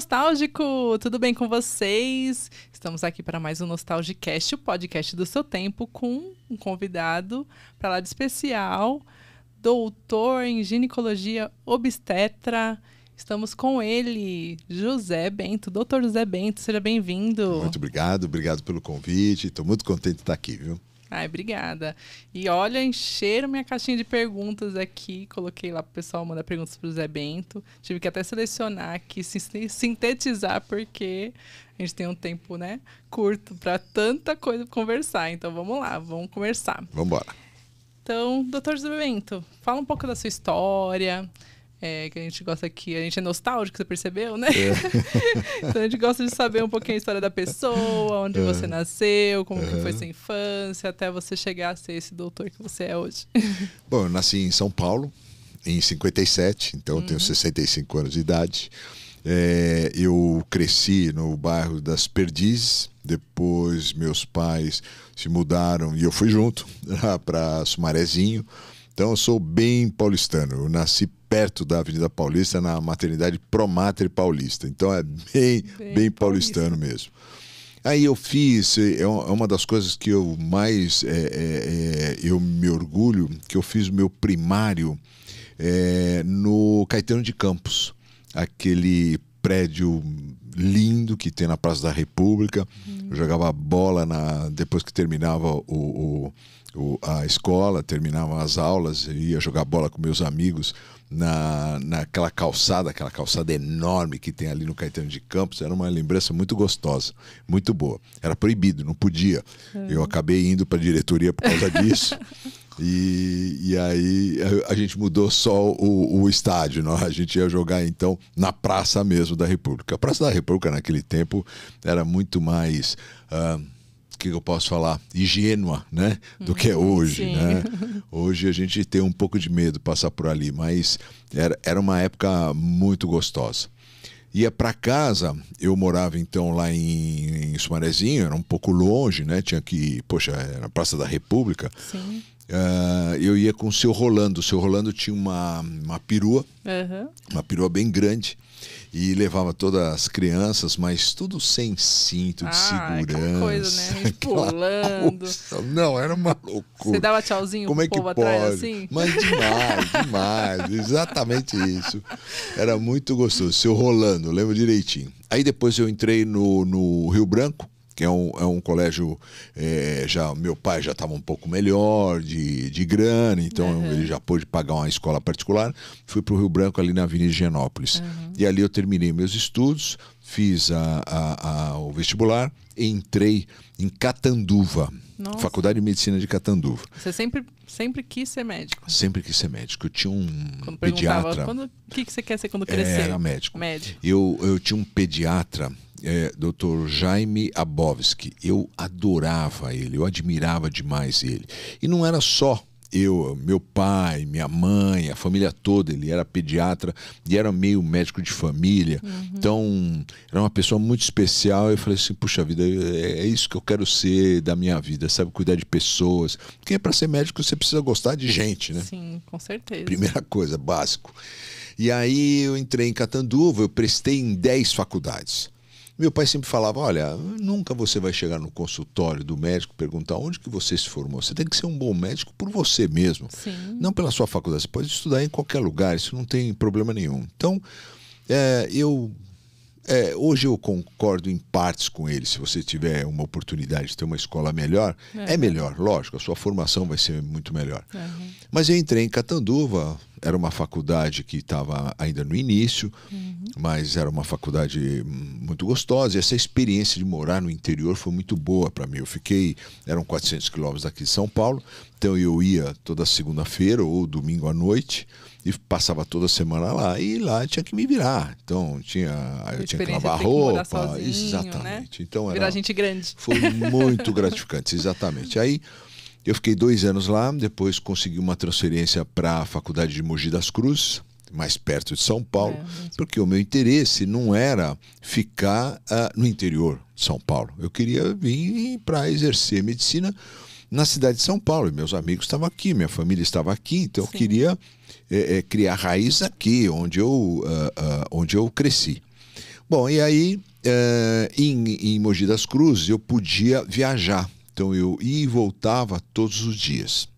nostálgico! Tudo bem com vocês? Estamos aqui para mais um Nostalgicast, o podcast do seu tempo, com um convidado para lá de especial, doutor em ginecologia obstetra. Estamos com ele, José Bento, doutor José Bento, seja bem-vindo. Muito obrigado, obrigado pelo convite. Estou muito contente de estar aqui, viu? Ai, obrigada. E olha, encheram minha caixinha de perguntas aqui. Coloquei lá pro pessoal mandar perguntas pro Zé Bento. Tive que até selecionar aqui, sintetizar, porque a gente tem um tempo, né, curto para tanta coisa pra conversar. Então vamos lá, vamos conversar. Vamos embora. Então, doutor Zé Bento, fala um pouco da sua história. É, que a gente gosta aqui, a gente é nostálgico, você percebeu, né? É. então a gente gosta de saber um pouquinho a história da pessoa, onde é. você nasceu, como foi sua infância, até você chegar a ser esse doutor que você é hoje. Bom, eu nasci em São Paulo, em 57, então uhum. tenho 65 anos de idade. É, eu cresci no bairro das Perdizes, depois meus pais se mudaram e eu fui junto para Sumarezinho. Então eu sou bem paulistano, eu nasci perto da Avenida Paulista, na maternidade Promatre Paulista. Então é bem, bem, bem paulistano paulista. mesmo. Aí eu fiz, é, é uma das coisas que eu mais é, é, é eu me orgulho, que eu fiz o meu primário é, no Caetano de Campos, aquele prédio lindo que tem na Praça da República. Uhum. Eu jogava bola na, depois que terminava o, o, o, a escola, terminava as aulas, ia jogar bola com meus amigos na, naquela calçada, aquela calçada enorme que tem ali no Caetano de Campos, era uma lembrança muito gostosa, muito boa. Era proibido, não podia. É. Eu acabei indo para a diretoria por causa disso. E, e, aí a, a, gente mudou só o, o estádio, não? a gente ia jogar então na Praça mesmo da República. A Praça da República naquele tempo era muito mais. Uh, que eu posso falar, ingênua, né, do que é hum, hoje, Sim. né? Hoje a gente tem um pouco de medo de passar por ali, mas era, era uma época muito gostosa. Ia para casa, eu morava então lá em, em Sumarezinho, era um pouco longe, né? Tinha que, poxa, era na Praça da República. Sim. Uh, eu ia com o seu Rolando. O seu Rolando tinha uma, uma perua, uhum. uma perua bem grande e levava todas as crianças, mas tudo sem cinto de ah, segurança. Coisa, né? Pulando. Não, era uma loucura. Você dava tchauzinho Como é que pode? Atrás, assim? Mas demais, demais. Exatamente isso. Era muito gostoso. Seu Rolando, lembro direitinho. Aí depois eu entrei no, no Rio Branco que é um, é um colégio. É, já Meu pai já estava um pouco melhor de, de grana, então uhum. ele já pôde pagar uma escola particular. Fui para o Rio Branco, ali na Avenida Higienópolis. Uhum. E ali eu terminei meus estudos, fiz a, a, a o vestibular, entrei em Catanduva. Nossa. Faculdade de Medicina de Catanduva. Você sempre, sempre quis ser médico? Sempre quis ser médico. Eu tinha um quando pediatra. O que, que você quer ser quando crescer? Era médico. médico. Eu, eu tinha um pediatra é, Dr. Jaime Abovski. Eu adorava ele, eu admirava demais ele. E não era só eu, meu pai, minha mãe, a família toda, ele era pediatra e era meio médico de família. Uhum. Então, era uma pessoa muito especial. Eu falei assim: puxa vida, é, é isso que eu quero ser da minha vida, sabe? Cuidar de pessoas. Porque para ser médico você precisa gostar de gente, né? Sim, com certeza. Primeira coisa, básico. E aí eu entrei em Catanduva, eu prestei em 10 faculdades. Meu pai sempre falava: olha, nunca você vai chegar no consultório do médico perguntar onde que você se formou. Você tem que ser um bom médico por você mesmo, Sim. não pela sua faculdade. Você pode estudar em qualquer lugar, isso não tem problema nenhum. Então, é, eu é, hoje eu concordo em partes com ele. Se você tiver uma oportunidade de ter uma escola melhor, é, é melhor, lógico, a sua formação vai ser muito melhor. Uhum. Mas eu entrei em Catanduva, era uma faculdade que estava ainda no início, uhum. mas era uma faculdade muito gostosa. E essa experiência de morar no interior foi muito boa para mim. Eu fiquei, eram 400 quilômetros daqui de São Paulo, então eu ia toda segunda-feira ou domingo à noite e passava toda semana lá. E lá tinha que me virar. Então, tinha, eu tinha que lavar roupa. Que sozinho, né? exatamente. Né? Então, era, Virar gente grande. Foi muito gratificante, exatamente. Aí eu fiquei dois anos lá, depois consegui uma transferência para a faculdade de Mogi das Cruzes mais perto de São Paulo, é, porque o meu interesse não era ficar uh, no interior de São Paulo. Eu queria vir para exercer medicina na cidade de São Paulo. E meus amigos estavam aqui, minha família estava aqui, então Sim. eu queria é, é, criar raiz aqui, onde eu, uh, uh, onde eu cresci. Bom, e aí uh, em, em Mogi das Cruzes eu podia viajar. Então eu ia e voltava todos os dias.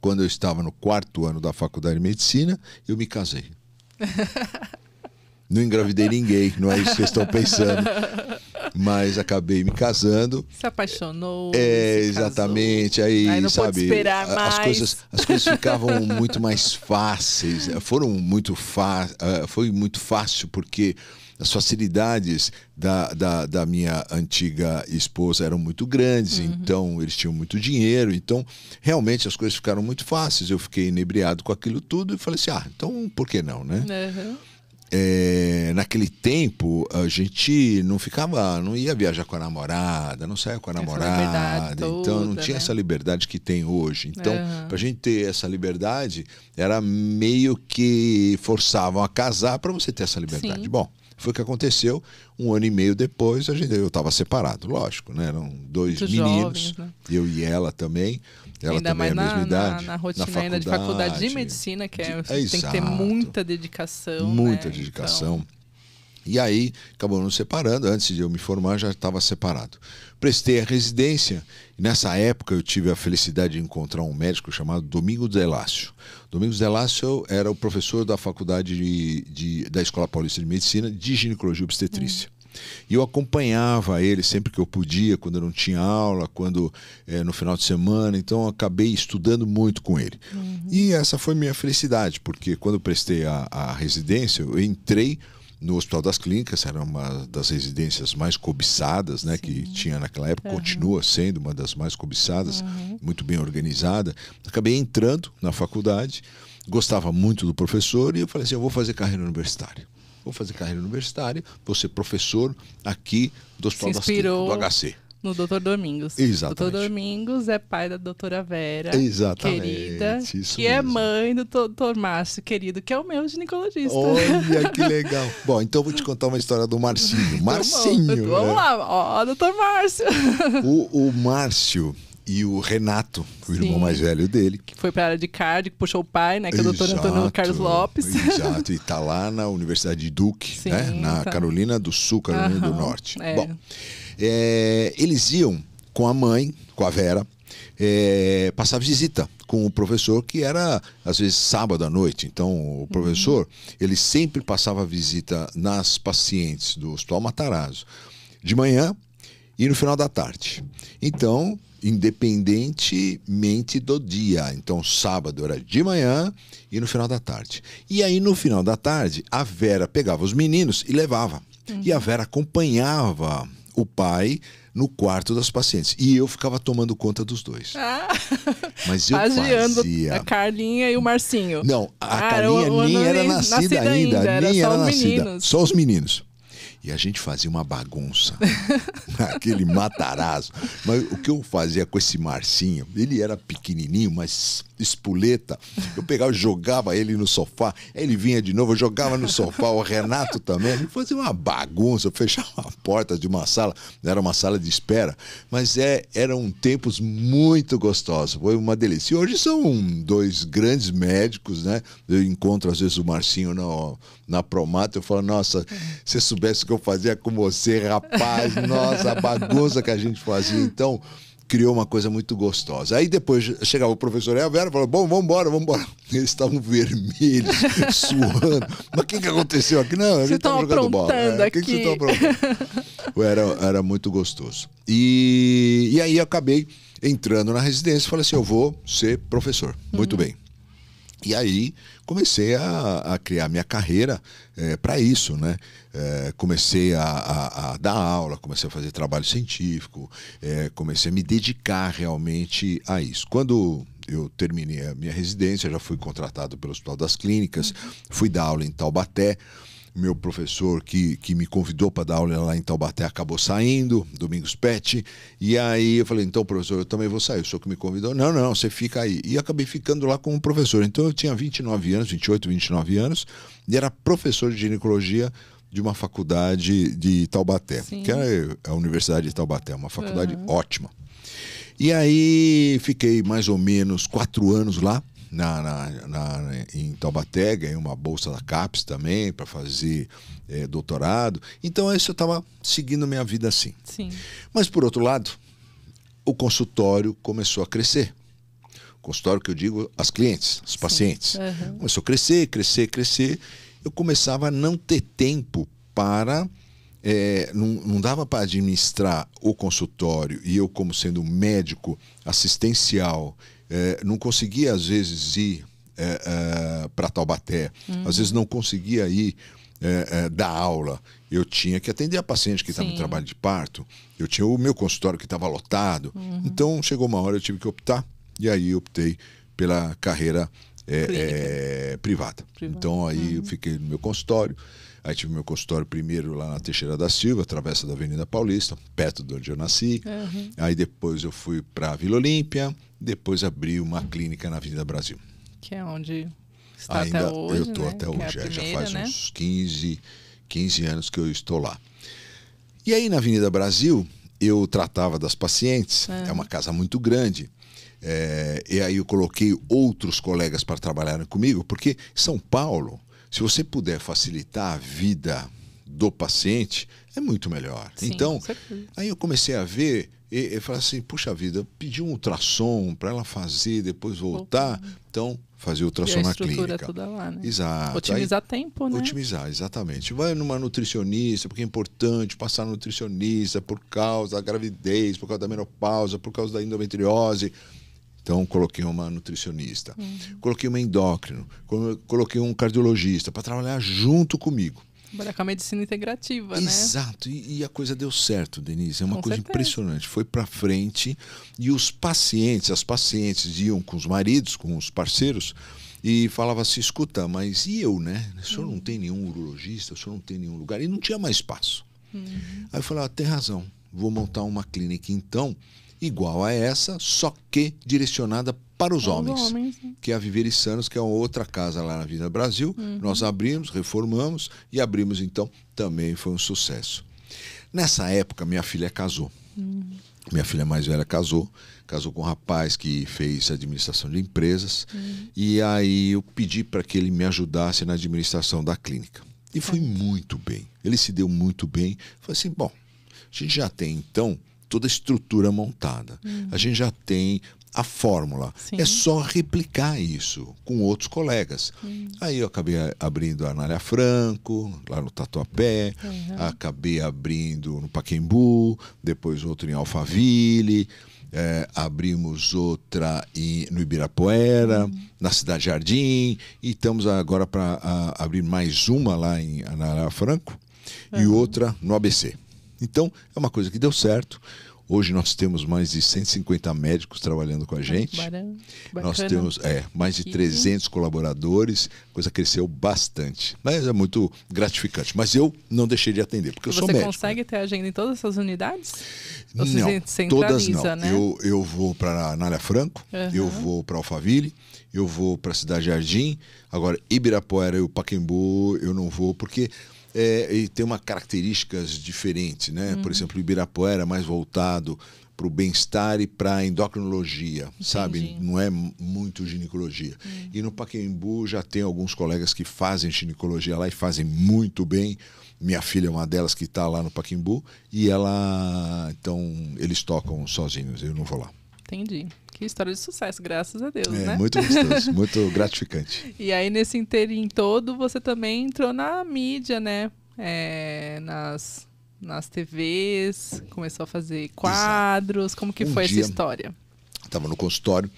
Quando eu estava no quarto ano da faculdade de medicina, eu me casei. Não engravidei ninguém, não é isso que vocês estão pensando. Mas acabei me casando. Se apaixonou. É, se exatamente. Aí, Aí sabe, esperar mais. As, coisas, as coisas ficavam muito mais fáceis. Foram muito eh, foi muito fácil, porque as facilidades da, da, da, minha antiga esposa eram muito grandes, uhum. então eles tinham muito dinheiro, então realmente as coisas ficaram muito fáceis. Eu fiquei inebriado com aquilo tudo e falei assim: ah, então por que não, né? Uhum é, naquele tempo a gente não ficava, não ia viajar com a namorada, não saia com a namorada, toda, então não tinha né? essa liberdade que tem hoje. Então, uhum. para a gente ter essa liberdade, era meio que forçavam a casar para você ter essa liberdade. Sim. Bom, foi o que aconteceu. Um ano e meio depois, a gente, eu estava separado, lógico, né? Eram dois Muito meninos, jovens, né? eu e ela também. Ela ainda é mais é na, idade, na, na, rotina na de faculdade de medicina, que é, de, é tem exato, que ter muita dedicação. Muita né? dedicação. Então... E aí, acabou nos separando. Antes de eu me formar, já estava separado. Prestei a residência. Nessa época, eu tive a felicidade de encontrar um médico chamado Domingos Delácio. Domingos Delácio era o professor da faculdade de, de, da Escola Paulista de Medicina de Ginecologia e Obstetrícia. Hum. E eu acompanhava ele sempre que eu podia, quando eu não tinha aula, quando é, no final de semana. Então acabei estudando muito com ele. Uhum. E essa foi minha felicidade, porque quando eu prestei a, a residência, eu entrei no Hospital das Clínicas, era uma das residências mais cobiçadas, né, que tinha naquela época, uhum. continua sendo uma das mais cobiçadas, uhum. muito bem organizada. Acabei entrando na faculdade, gostava muito do professor e eu falei assim, eu vou fazer carreira universitária vou fazer carreira universitária, vou ser professor aqui do Hospital das do HC. No Doutor Domingos. Exatamente. Doutor Domingos é pai da doutora Vera. Exatamente. Querida. que é mesmo. é mãe do doutor Márcio, querido, que é o meu ginecologista. Olha que legal. Bom, então eu vou te contar uma história do Marcinho. Tá Marcinho. né? Vamos lá, ó, doutor Márcio. O, o Márcio, e o Renato, o Sim. irmão mais velho dele. Que foi para a área de cardio, que puxou o pai, né? Que é o doutor Antônio Carlos Lopes. Exato, e está lá na Universidade de Duke, Sim, né? Tá. Na Carolina do Sul, Carolina Aham, do Norte. É. Bom, é, eles iam com a mãe, com a Vera, é, passar visita com o professor, que era às vezes sábado à noite. Então, o uhum. professor, uhum. ele sempre passava visita nas pacientes do Hospital Matarazzo, de manhã e no final da tarde. Então, independentemente do dia. Então, sábado era de manhã e no final da tarde. E aí, no final da tarde, a Vera pegava os meninos e levava. Uhum. E a Vera acompanhava o pai no quarto das pacientes. E eu ficava tomando conta dos dois. Ah. Mas eu Agiando fazia... a Carlinha e o Marcinho. Não, a ah, Carlinha nem era nascida, nascida ainda, ainda, nem era, só era nascida. Meninos. Só os meninos. E a gente fazia uma bagunça naquele matarazzo. Mas o que eu fazia com esse Marcinho, ele era pequenininho, mas espuleta. Eu pegava, jogava ele no sofá, ele vinha de novo, eu jogava no sofá, o Renato também. Ele fazia uma bagunça, eu fechava a porta de uma sala, era uma sala de espera. Mas é, eram tempos muito gostosos, foi uma delícia. E hoje são dois grandes médicos, né? Eu encontro às vezes o Marcinho no, na Promata, eu falo, nossa, se soubesse o que eu fazia com você, rapaz, nossa, a bagunça que a gente fazia. Então, criou uma coisa muito gostosa. Aí depois chegava o professor Elvera e falava, bom, vamos embora, vamos embora. Eles estavam vermelhos, suando. Mas o que, que aconteceu aqui? Não, eles estavam jogando bola. É, aqui. que, que vocês era, era muito gostoso. E, e aí eu acabei entrando na residência e falei assim, eu vou ser professor. Muito uhum. bem. E aí comecei a, a criar minha carreira é, para isso, né? É, comecei a, a, a, dar aula, comecei a fazer trabalho científico, é, comecei a me dedicar realmente a isso. Quando eu terminei a minha residência, já fui contratado pelo Hospital das Clínicas, uhum. fui dar aula em Taubaté meu professor que, que me convidou para dar aula lá em Taubaté acabou saindo, Domingos Pet. E aí eu falei, então, professor, eu também vou sair. O senhor que me convidou? Não, não, você fica aí. E acabei ficando lá como professor. Então eu tinha 29 anos, 28, 29 anos, e era professor de ginecologia de uma faculdade de Taubaté, Sim. que era é, é a Universidade de Taubaté, uma faculdade uhum. ótima. E aí fiquei mais ou menos quatro anos lá na, na, na, em Taubaté, ganhei uma bolsa da CAPES também para fazer é, doutorado. Então, isso eu estava seguindo minha vida assim. Sim. Mas, por outro lado, o consultório começou a crescer. O consultório que eu digo, as clientes, os pacientes. Uhum. Começou a crescer, crescer, crescer. Eu começava a não ter tempo para. É, não, não, dava para administrar o consultório e eu, como sendo médico assistencial é, não conseguia, às vezes, ir é, é para Taubaté, hum. às vezes não conseguia ir é, é, aula, eu tinha que atender a paciente que estava no trabalho de parto, eu tinha o meu consultório que estava lotado. Uhum. Então chegou uma hora eu tive que optar, e aí optei pela carreira é, é, privada. privada. Então aí uhum. eu fiquei no meu consultório. Aí tive meu consultório primeiro lá na Teixeira da Silva, travessa da Avenida Paulista, perto de onde eu nasci. Uhum. Aí depois eu fui para Vila Olímpia, depois abri uma clínica na Avenida Brasil. Que é onde está Ainda até hoje, Eu estou né? até é hoje, é primeira, já faz né? uns 15, 15 anos que eu estou lá. E aí na Avenida Brasil, eu tratava das pacientes, uhum. é uma casa muito grande. É, e aí eu coloquei outros colegas para trabalharem comigo, porque São Paulo se você puder facilitar a vida do paciente, é muito melhor. Sim, então, aí eu comecei a ver e, e falei assim, puxa vida, pedi um ultrassom para ela fazer, depois voltar. Opa. Então, fazer ultrassom na clínica. Toda lá, né? Exato. Otimizar aí, tempo, né? Otimizar, exatamente. Vai numa nutricionista, porque é importante passar nutricionista por causa da gravidez, por causa da menopausa, por causa da endometriose. Então, coloquei uma nutricionista, uhum. coloquei uma endócrino, coloquei um cardiologista para trabalhar junto comigo. Trabalhar com a medicina integrativa, Exato. né? Exato, e, a coisa deu certo, Denise. É uma com coisa certeza. impressionante. Foi para frente e os pacientes, as pacientes iam com os maridos, com os parceiros, e falava assim: escuta, mas e eu, né? O senhor não uhum. tem nenhum urologista, o senhor não tem nenhum lugar. E não tinha mais espaço. Uhum. Aí eu falava: ah, tem razão, vou montar uma clínica então igual a essa, só que direcionada para os, homens, homens, né? que é a e Sanos, que é uma outra casa lá na Vila Brasil. Uhum. Nós abrimos, reformamos e abrimos então, também foi um sucesso. Nessa época, minha filha casou. Uhum. Minha filha mais velha casou, casou com um rapaz que fez administração de empresas. Uhum. E aí eu pedi para que ele me ajudasse na administração da clínica. E foi tá. muito bem. Ele se deu muito bem. Falei assim: bom, a gente já tem então toda a estrutura montada. Uhum. A gente já tem a fórmula. Sim. É só replicar isso com outros colegas. Uhum. Aí eu acabei eh, abrindo a Anália Franco, lá no Tatuapé, uhum. acabei abrindo no Paquembu, depois outro em Alphaville, é, abrimos outra em, no Ibirapuera, uhum. na Cidade Jardim, e estamos agora para abrir mais uma lá em Anália Franco e uhum. outra no ABC. Então, é uma coisa que deu certo. Hoje nós temos mais de 150 médicos trabalhando com a ah, gente. Bacana. Nós temos é, mais de 300 colaboradores. A coisa cresceu bastante. Mas é muito gratificante. Mas eu não deixei de atender, porque eu Você sou médico. Você consegue né? ter agenda em todas essas unidades? Ou não, todas não. Né? Eu, eu vou para Anália Franco, uhum. eu vou para Alphaville, eu vou para Cidade Jardim. Agora, Ibirapuera e o Paquembu eu não vou, porque é, e tem uma características diferentes, né? Uhum. Por exemplo, o Ibirapuera é mais voltado para o bem-estar e para a endocrinologia, Entendi. sabe? Não é muito ginecologia. Uhum. E no Paquembu já tem alguns colegas que fazem ginecologia lá e fazem muito bem. Minha filha é uma delas que está lá no Paquembu e ela, então, eles tocam sozinhos. Eu não vou lá. Entendi que história de sucesso, graças a Deus, é, né? Muito gostoso, muito gratificante. E aí, nesse inteirinho todo, você também entrou na mídia, né? É, nas, nas TVs, começou a fazer quadros. Exato. Como que um foi essa história? Estava no consultório,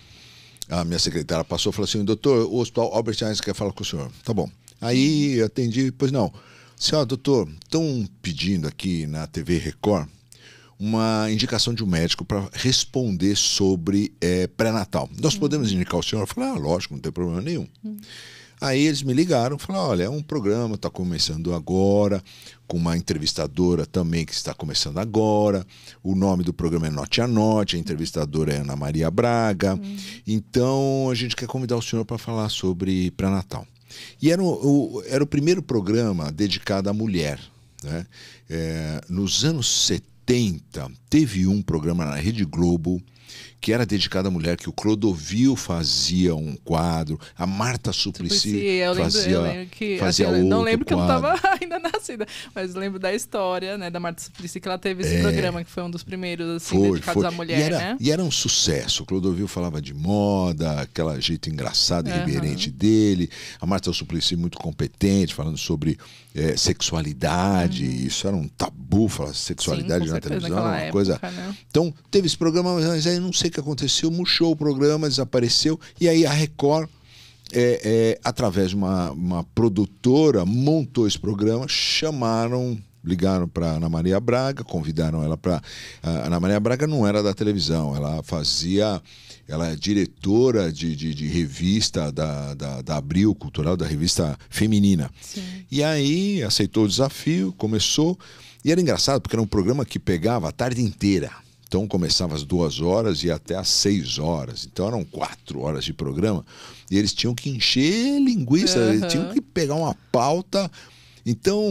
a minha secretária passou e falou assim: doutor, o hospital Albert Einstein quer falar com o senhor. Tá bom. Aí atendi, pois não. Senhor doutor, estão pedindo aqui na TV Record uma indicação de um médico para responder sobre é, pré-natal. Nós podemos uhum. indicar o senhor? Eu falei, ah, lógico, não tem problema nenhum. Aí eles me ligaram, falaram, olha, é um programa, está começando agora, com uma entrevistadora também que está começando agora. O nome do programa é Note a Note, a entrevistadora é Ana Maria Braga. Uhum. Então a gente quer convidar o senhor para falar sobre pré-natal. E era o, o, era o primeiro programa dedicado à mulher. Né? É, nos anos 70, 80, teve um programa na Rede Globo que era dedicada à mulher, que o Clodovil fazia um quadro, a Marta Suplicy, Suplicy fazia, eu lembro que, fazia assim, outro Não lembro que quadro. eu não estava ainda nascida, mas lembro da história né, da Marta Suplicy, que ela teve esse é, programa, que foi um dos primeiros assim, foi, dedicados foi. à mulher. E era, né? e era um sucesso. O Clodovil falava de moda, aquela jeito engraçado e uhum. reverente dele. A Marta Suplicy muito competente, falando sobre é, sexualidade. Uhum. Isso era um tabu, falar sexualidade Sim, na televisão, uma época, coisa. Né? Então, teve esse programa, mas aí não sei que aconteceu, murchou o programa, desapareceu, e aí a Record. É, é, através de uma, uma produtora, montou esse programa, chamaram ligaram para Ana Maria Braga, convidaram ela para Ana Maria Braga não era da televisão, ela fazia, ela é diretora de, de, de revista da, da, da, Abril Cultural, da revista feminina. Sim. E aí aceitou o desafio, começou e era engraçado porque era um programa que pegava a tarde inteira. Então começava às duas horas e até às seis horas. Então eram quatro horas de programa. E eles tinham que encher linguiça, uhum. eles tinham que pegar uma pauta. Então,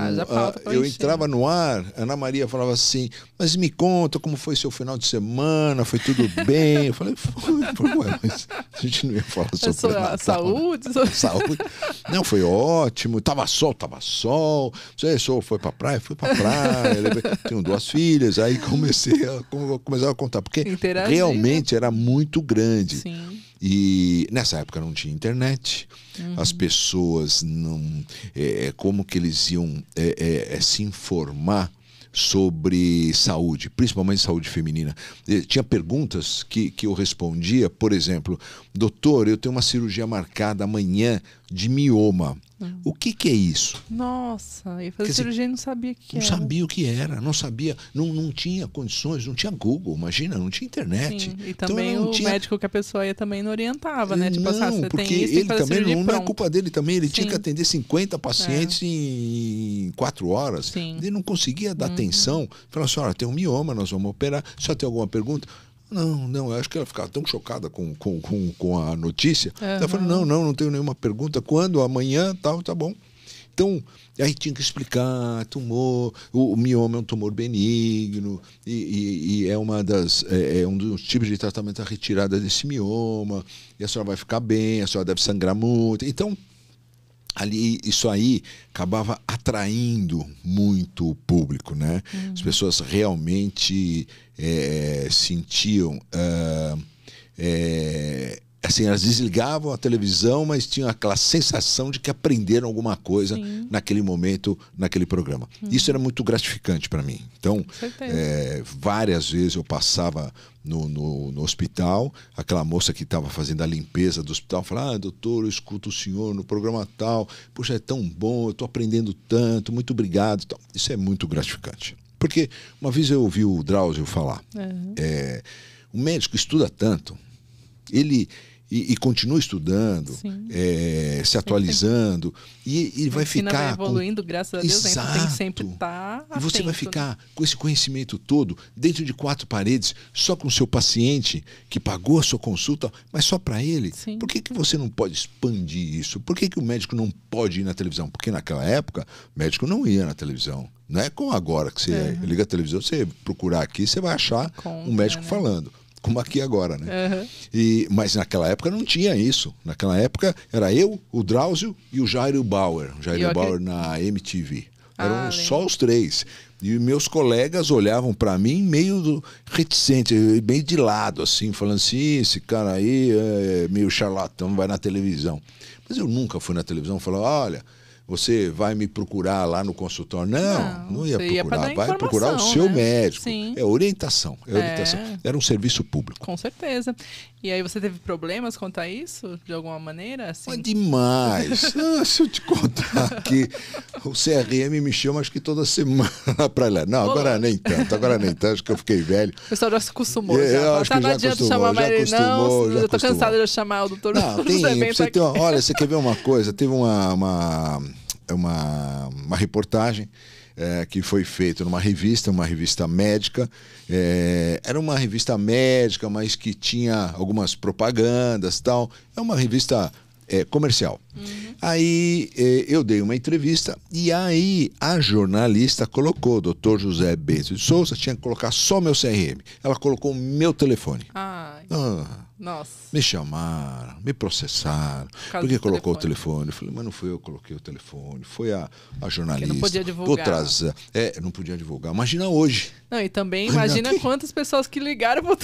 ah, eu encher. entrava no ar, Ana Maria falava assim: mas me conta como foi seu final de semana, foi tudo bem? Eu falei, foi, foi ué, mas a gente não ia falar sobre Natal, a né? saúde, né? saúde. Não, foi ótimo, tava sol, tava sol. Você sou foi pra praia, fui pra praia. Tenho duas filhas, aí comecei a, comecei a contar, porque Interagir. realmente era muito grande. Sim. E nessa época não tinha internet, uhum. as pessoas não. É, é como que eles iam é, é, é se informar sobre saúde, principalmente saúde feminina. tinha perguntas que, que eu respondia, por exemplo, doutor, eu tenho uma cirurgia marcada amanhã de mioma. Não. O que, que é isso? Nossa, eu fazer cirurgia e não sabia o que não era. Não sabia o que era, não sabia, não, não tinha condições, não tinha Google, imagina, não tinha internet. Sim, e então, também então, o tinha... médico que a pessoa ia também não orientava, né? Tipo, assim, ah, não, porque isso, ele também não, não, é culpa dele também, ele Sim. tinha que atender 50 pacientes é. em 4 horas. Sim. Ele não conseguia dar uhum. atenção. Falou assim, olha, tem um mioma, nós vamos operar, só tem alguma pergunta? Não, não, eu acho que ela ficava tão chocada com, com, com, com a notícia. Uhum. Ela falou, não, não, não tenho nenhuma pergunta. Quando? Amanhã, tal, tá bom. Então, aí tinha que explicar, tumor, o, o mioma é um tumor benigno e, e, e é, uma das, é, é, um dos tipos de tratamento a retirada desse mioma, e a senhora vai ficar bem, a senhora deve sangrar muito. Então, ali isso aí acabava atraindo muito o público, né? Uhum. As pessoas realmente é, sentiam uh, é, assim, elas desligavam a televisão, mas tinham aquela sensação de que aprenderam alguma coisa Sim. naquele momento, naquele programa. Hum. Isso era muito gratificante para mim. Então, é, várias vezes eu passava no, no, no, hospital, aquela moça que estava fazendo a limpeza do hospital falava: Ah, doutor, eu escuto o senhor no programa tal, poxa, é tão bom, eu estou aprendendo tanto, muito obrigado. Então, isso é muito gratificante. Porque uma vez eu ouvi o Drauzio falar, uhum. é, o médico estuda tanto, ele e, e continua estudando, é, se atualizando. E, e vai ficar. Vai evoluindo, com... graças a Deus, Exato. Então tem sempre estar. Tá e você vai né? ficar com esse conhecimento todo, dentro de quatro paredes, só com o seu paciente que pagou a sua consulta, mas só para ele. Sim. Por que, que você não pode expandir isso? Por que, que o médico não pode ir na televisão? Porque naquela época, o médico não ia na televisão. Não é como agora que você é. liga a televisão, você procurar aqui, você vai achar Conta, um médico né? falando como aqui agora, né? Uhum. E, mas naquela época não tinha isso. Naquela época era eu, o Drauzio e o Jairo Bauer. Jairo Bauer na MTV. Eram ah, só os três. E meus colegas olhavam para mim meio reticente, meio de lado, assim, falando assim: esse cara aí é meio charlatão, vai na televisão. Mas eu nunca fui na televisão falar: olha, você vai me procurar lá no consultório. Não, não, não ia procurar. Ia vai procurar o seu né? médico. Sim. É orientação. É orientação. É. Era um serviço público. Com certeza. E aí você teve problemas quanto a isso, de alguma maneira? Assim? Mas demais! ah, se eu te contar que o CRM me chama acho que toda semana para lá. Não, Olá. agora nem tanto, agora nem tanto, acho que eu fiquei velho. O pessoal já se acostumou. É, já. Eu acho tá, que não adianta chamar já Mari, não. Já eu tô cansado de chamar o doutor. Não, tem, você tem uma, olha, você quer ver uma coisa? Teve uma, uma, uma, uma reportagem é, que foi feito numa revista, uma revista médica. É, era uma revista médica, mas que tinha algumas propagandas tal. É uma revista é, comercial. Uhum. Aí é, eu dei uma entrevista e aí a jornalista colocou, doutor José Bezos de Souza, tinha que colocar só meu CRM. Ela colocou o meu telefone. Ah. Nossa. Me chamaram, me processaram. Por porque colocou telefone. o telefone? Eu falei, mas não foi eu que coloquei o telefone, foi a, a jornalista. Porque não podia divulgar. Trazer. É, não podia divulgar. Imagina hoje. Não, e também imagina, imagina quantas pessoas que ligaram pro,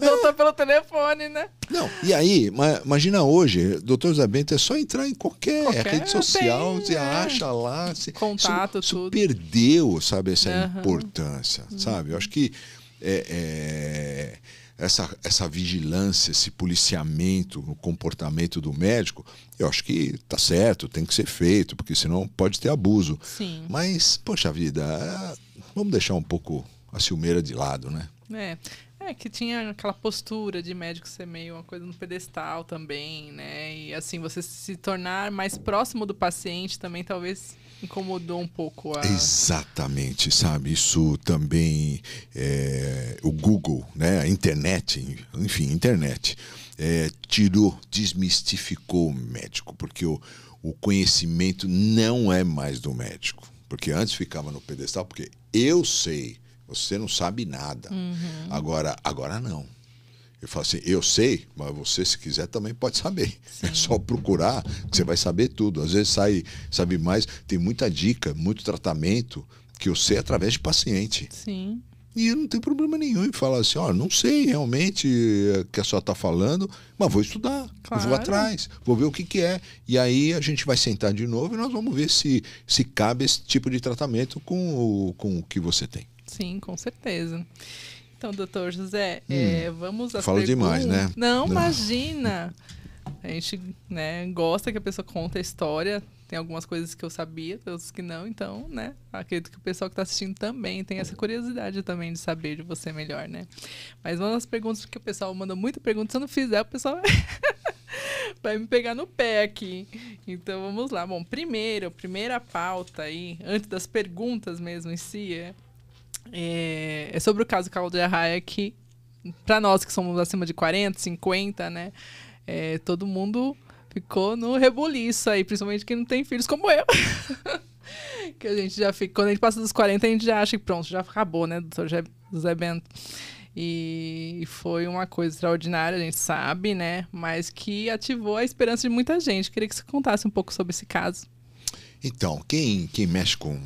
doutor é. pelo telefone, né? Não, e aí, imagina hoje, doutor Zabento é só entrar em qualquer, qualquer rede social, tem, você é. acha lá. Você, Contato, isso, tudo. Isso perdeu, sabe, essa uhum. importância, uhum. sabe? Eu acho que. É, é, essa, essa vigilância, esse policiamento no comportamento do médico, eu acho que tá certo, tem que ser feito, porque senão pode ter abuso. Sim. Mas, poxa vida, é, vamos deixar um pouco a ciumeira de lado, né? É. É, que tinha aquela postura de médico ser meio uma coisa no pedestal também, né? E assim, você se tornar mais próximo do paciente também talvez incomodou um pouco a... Exatamente, sabe? Isso também, é, o Google, né? a internet, enfim, internet, é, tirou, desmistificou o médico, porque o, o conhecimento não é mais do médico. Porque antes ficava no pedestal, porque eu sei, você não sabe nada. Uhum. Agora, agora não. Eu falo assim, eu sei, mas você, se quiser, também pode saber. É Sim. É só procurar, que você vai saber tudo. Às vezes sai, sabe mais, tem muita dica, muito tratamento que eu sei através de paciente. Sim. E eu não tenho problema nenhum em falar assim, ó, não sei realmente eh, o que a senhora está falando, mas vou estudar, claro. vou atrás, vou ver o que, que é. E aí a gente vai sentar de novo e nós vamos ver se, se cabe esse tipo de tratamento com o, com o que você tem. Sim, com certeza. Então, doutor José, é, hum, é, vamos às Falo perguntas. demais, né? Não, Não, imagina. A gente né, gosta que a pessoa conta a história. Tem algumas coisas que eu sabia, outras que não. Então, né? Acredito que o pessoal que está assistindo também tem essa curiosidade também de saber de você melhor, né? Mas vamos às perguntas, porque o pessoal manda muita pergunta. Se eu não fizer, o pessoal vai me pegar no pé aqui. Então, vamos lá. Bom, primeiro, primeira pauta aí, antes das perguntas mesmo em si, é é, é sobre o caso Caldeira Raia que, para nós que somos acima de 40, 50, né? É, todo mundo ficou no rebuliço aí, principalmente quem não tem filhos como eu. que a gente já fica. Quando a gente passa dos 40, a gente já acha que pronto, já acabou, né, doutor Zé, Bento? E foi uma coisa extraordinária, a gente sabe, né? Mas que ativou a esperança de muita gente. Queria que você contasse um pouco sobre esse caso. Então, quem, quem mexe com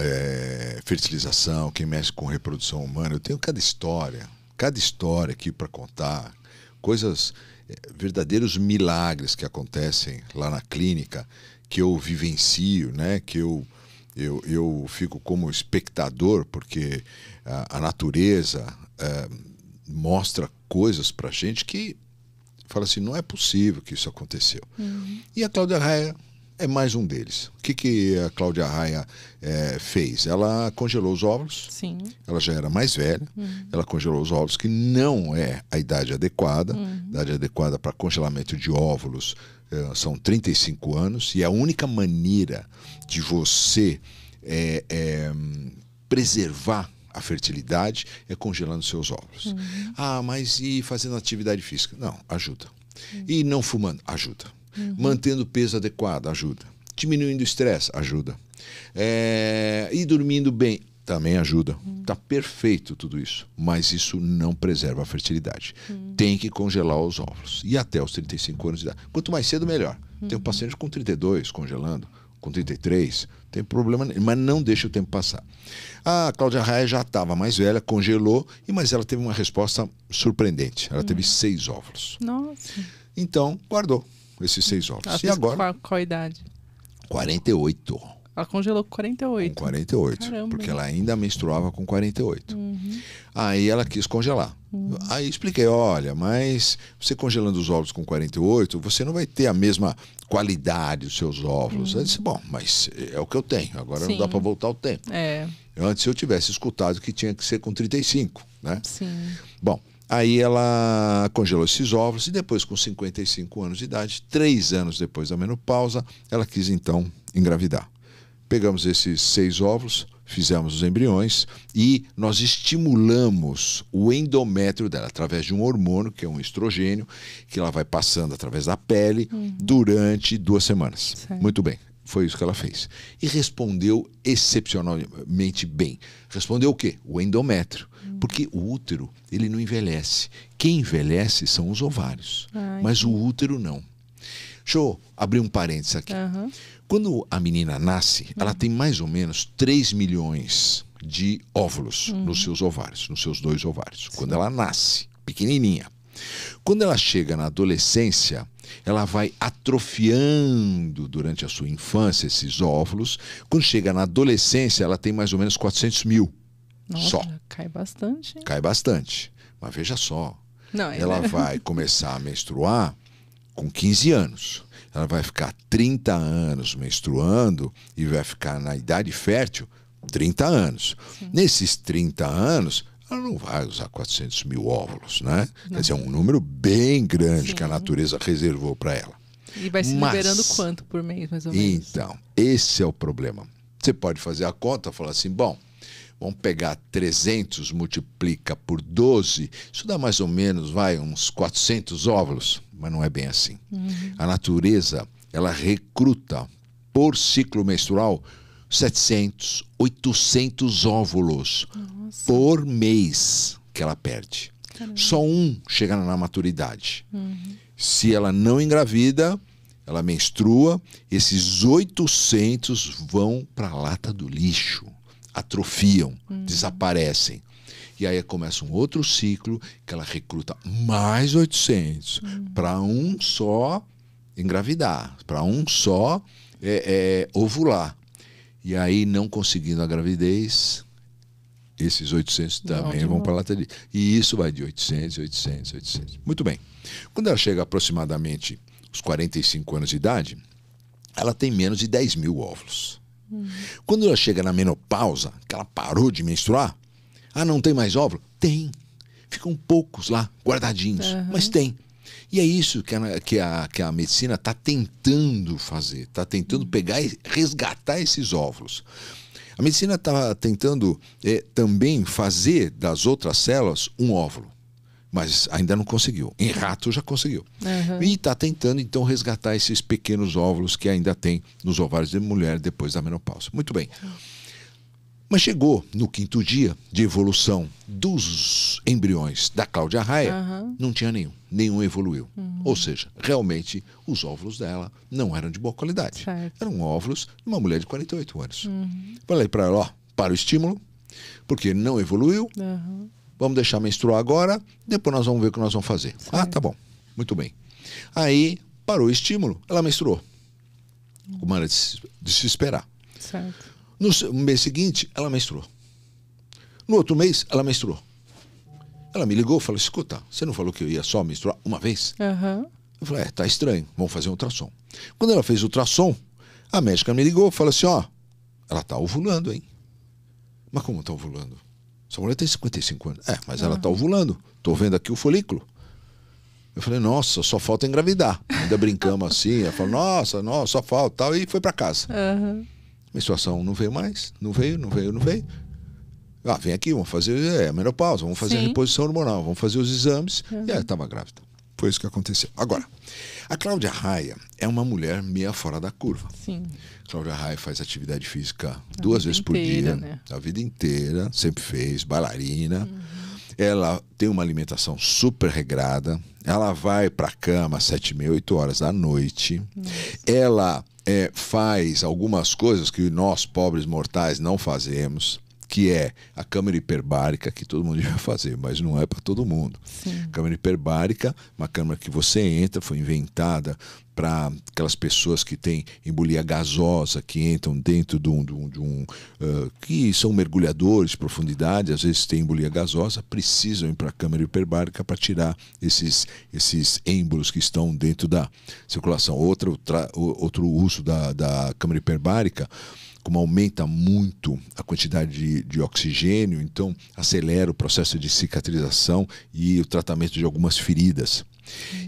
é, fertilização, quem mexe com reprodução humana. Eu tenho cada história, cada história aqui para contar, coisas, é, verdadeiros milagres que acontecem lá na clínica, que eu vivencio, né? que eu, eu, eu fico como espectador, porque a, a natureza é, mostra coisas para gente que fala assim, não é possível que isso aconteceu. Uhum. E a Cláudia Raia é mais um deles. O que, que a Cláudia Raia é, fez? Ela congelou os óvulos. Sim. Ela já era mais velha. Uhum. Ela congelou os óvulos, que não é a idade adequada. Uhum. A idade adequada para congelamento de óvulos é, são 35 anos. E a única maneira de você é, é, preservar a fertilidade é congelando seus óvulos. Uhum. Ah, mas e fazendo atividade física? Não, ajuda. Uhum. E não fumando? Ajuda. Uhum. Mantendo o peso adequado ajuda. Diminuindo o estresse ajuda. É... E dormindo bem também ajuda. Uhum. Tá perfeito tudo isso, mas isso não preserva a fertilidade. Uhum. Tem que congelar os óvulos e até os 35 anos de idade. Quanto mais cedo melhor. Uhum. Tem um uhum. paciente com 32 congelando, com 33, tem problema, mas não deixa o tempo passar. A Cláudia Raia já estava mais velha, congelou, e mas ela teve uma resposta surpreendente. Ela teve uhum. seis óvulos. Nossa. Então, guardou esses seis ovos. Ela e agora? Qual, qual idade? 48. Ela congelou com 48. Com 48. Caramba. Porque ela ainda menstruava com 48. Uhum. Aí ela quis congelar. Uhum. Aí expliquei: olha, mas você congelando os ovos com 48, você não vai ter a mesma qualidade dos seus ovos. Uhum. disse: bom, mas é o que eu tenho. Agora Sim. não dá para voltar o tempo. É. Antes eu tivesse escutado que tinha que ser com 35, né? Sim. Bom, Aí ela congelou esses óvulos e depois, com 55 anos de idade, três anos depois da menopausa, ela quis então engravidar. Pegamos esses seis óvulos, fizemos os embriões e nós estimulamos o endométrio dela através de um hormônio, que é um estrogênio, que ela vai passando através da pele uhum. durante duas semanas. Certo. Muito bem. Foi isso que ela fez. E respondeu excepcionalmente bem. Respondeu o quê? O endométrio. Porque o útero, ele não envelhece. Quem envelhece são os ovários, Ai, ah, mas o útero não. Deixa eu abrir um parênteses aqui. Uhum. Quando a menina nasce, uhum. ela hum. tem mais ou menos 3 milhões de óvulos uhum. nos seus ovários, nos seus dois ovários. Sim. Quando ela nasce, pequenininha. Quando ela chega na adolescência, ela vai atrofiando durante a sua infância esses óvulos. Quando chega na adolescência, ela tem mais ou menos 400 mil. Nossa, só. Cai bastante. Hein? Cai bastante. Mas veja só. Não, é, ela né? vai começar a menstruar com 15 anos. Ela vai ficar 30 anos menstruando e vai ficar na idade fértil 30 anos. Sim. Nesses 30 anos, ela não vai usar 400 mil óvulos, né? Não. Quer dizer, é um número bem grande Sim. que a natureza reservou para ela. E vai se Mas, liberando quanto por mês, mais ou menos? Então, esse é o problema. Você pode fazer a conta e falar assim: bom, Vamos pegar 300, multiplica por 12, isso dá mais ou menos, vai, uns 400 óvulos, mas não é bem assim. Uhum. A natureza, ela recruta por ciclo menstrual 700, 800 óvulos Nossa. por mês que ela perde. Caramba. Só um chega na maturidade. Uhum. Se ela não engravida, ela menstrua, esses 800 vão para a lata do lixo atrofiam, uhum. desaparecem. E aí começa um outro ciclo que ela recruta mais 800 uhum. para um só engravidar, para um só é, é, ovular. E aí, não conseguindo a gravidez, esses 800 também vão para a lata de. E isso vai de 800, 800, 800. Muito bem. Quando ela chega aproximadamente aos 45 anos de idade, ela tem menos de 10 mil óvulos. Quando ela chega na menopausa, que ela parou de menstruar, ah, não tem mais óvulo? Tem. Ficam poucos lá, guardadinhos, uhum. mas tem. E é isso que a, que a, que a medicina está tentando fazer, está tentando uhum. pegar e resgatar esses óvulos. A medicina está tentando é, também fazer das outras células um óvulo mas ainda não conseguiu. Em rato já conseguiu. Uhum. E está tentando então resgatar esses pequenos óvulos que ainda tem nos ovários de mulher depois da menopausa. Muito bem. Mas chegou no quinto dia de evolução dos embriões da Cláudia Raia, uhum. não tinha nenhum, nenhum evoluiu. Uhum. Ou seja, realmente os óvulos dela não eram de boa qualidade. Certo. Eram óvulos de uma mulher de 48 anos. Uhum. Falei para ela, ó, para o estímulo, porque não evoluiu, uhum vamos deixar menstruar agora, depois nós vamos ver o que nós vamos fazer. Sim. Ah, tá bom. Muito bem. Aí parou o estímulo, ela menstruou. Hum. Como era de se, de se esperar. Certo. No mês seguinte, ela menstruou. No outro mês, ela menstruou. Ela me ligou e falou: escuta, você não falou que eu ia só menstruar uma vez? Uhum. Eu falei: é, tá estranho, vamos fazer um ultrassom. Quando ela fez o ultrassom, a médica me ligou e falou assim: ó, ela tá ovulando, hein? Mas como tá ovulando? Essa mulher tem 55 anos. É, mas ela está ah. ovulando. Estou vendo aqui o folículo. Eu falei, nossa, só falta engravidar. Ainda brincamos assim. Ela falou, nossa, nossa, só falta tal. E foi para casa. Uhum. Menstruação não veio mais, não veio, não veio, não veio. Ah, vem aqui, vamos fazer é, a menopausa, vamos fazer Sim. a reposição hormonal, vamos fazer os exames. Uhum. E ela estava grávida. Foi isso que aconteceu. Agora, a Cláudia Raia é uma mulher meia fora da curva. Sim. Cláudia Raia faz atividade física a duas vezes inteira, por dia, né? a vida inteira, sempre fez, bailarina. Uhum. Ela tem uma alimentação super regrada. Ela vai para a cama às sete meia, oito horas da noite. Nossa. Hum. Ela é, faz algumas coisas que nós, pobres mortais, não fazemos que é a câmara hiperbárica, que todo mundo ia fazer, mas não é para todo mundo. Sim. Câmara hiperbárica, uma câmara que você entra, foi inventada para aquelas pessoas que têm embolia gasosa, que entram dentro de um. De um, de um uh, que são mergulhadores de profundidade, às vezes têm embolia gasosa, precisam ir para a câmara hiperbárica para tirar esses, esses êmbolos que estão dentro da circulação. Outro, outro uso da, da câmara hiperbárica como aumenta muito a quantidade de, de oxigênio, então acelera o processo de cicatrização e o tratamento de algumas feridas.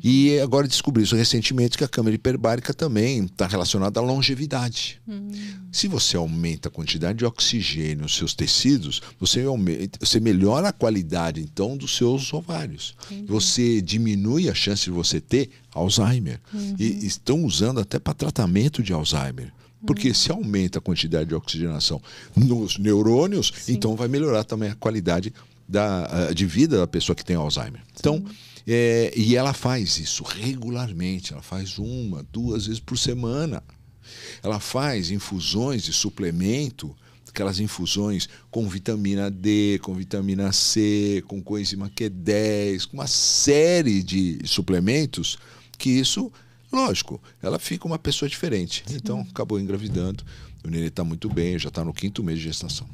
E agora descobri isso recentemente que a câmara hiperbárica também está relacionada à longevidade. Hum. Se você aumenta a quantidade de oxigênio nos seus tecidos, você, aumenta, você melhora a qualidade então dos seus ovários. Entendi. Você diminui a chance de você ter Alzheimer. Uhum. E estão usando até para tratamento de Alzheimer. Porque uhum. se aumenta a quantidade de oxigenação nos neurônios, Sim. então vai melhorar também a qualidade da, eh, de vida da pessoa que tem Alzheimer. Sim. Então, é, e ela faz isso regularmente, ela faz uma, duas vezes por semana. Ela faz infusões de suplemento, aquelas infusões com vitamina D, com vitamina C, com coenzima Q10, com uma série de suplementos que isso Lógico, ela fica uma pessoa diferente. Então, acabou engravidando. O neném está muito bem, já está no quinto mês de gestação.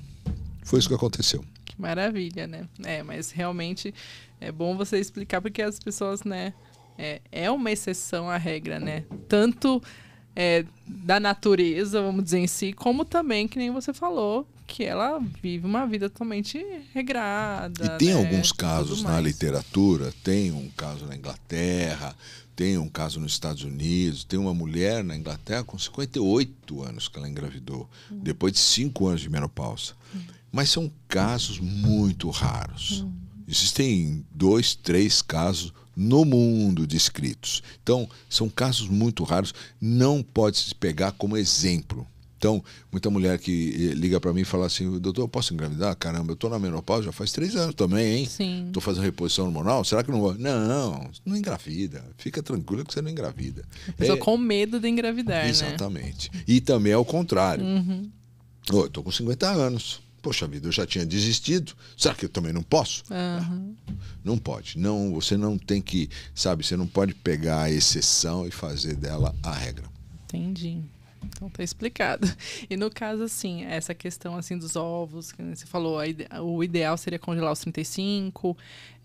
Foi isso que aconteceu. Que maravilha, né? É, mas realmente é bom você explicar porque as pessoas, né? É, é uma exceção à regra, né? Tanto é, da natureza, vamos dizer em si, como também, que nem você falou, que ela vive uma vida totalmente regrada. E tem né? alguns casos na literatura, tem um caso na Inglaterra, tem um caso nos Estados Unidos, tem uma mulher na Inglaterra com 58 anos que ela engravidou, hum. depois de 5 anos de menopausa. Mas são casos muito raros. Hum. Existem dois, três casos no mundo descritos. Então, são casos muito raros, não pode se pegar como exemplo. Então, muita mulher que eh, liga para mim e fala assim, doutor, eu posso engravidar? Caramba, eu tô na menopausa já faz três anos também, hein? Sim. Tô fazendo reposição hormonal, será que não vou? Não, não engravida. Fica tranquila que você não engravida. Pessoa é... com medo de engravidar, né? Exatamente. Né? E também é o contrário. Uhum. eu tô com 50 anos. Poxa vida, eu já tinha desistido. Será que eu também não posso? Uhum. Não pode. Não, você não tem que, sabe, você não pode pegar a exceção e fazer dela a regra. Entendi. Então tá explicado. E no caso, assim, essa questão assim dos ovos, que você falou, ide o ideal seria congelar os 35.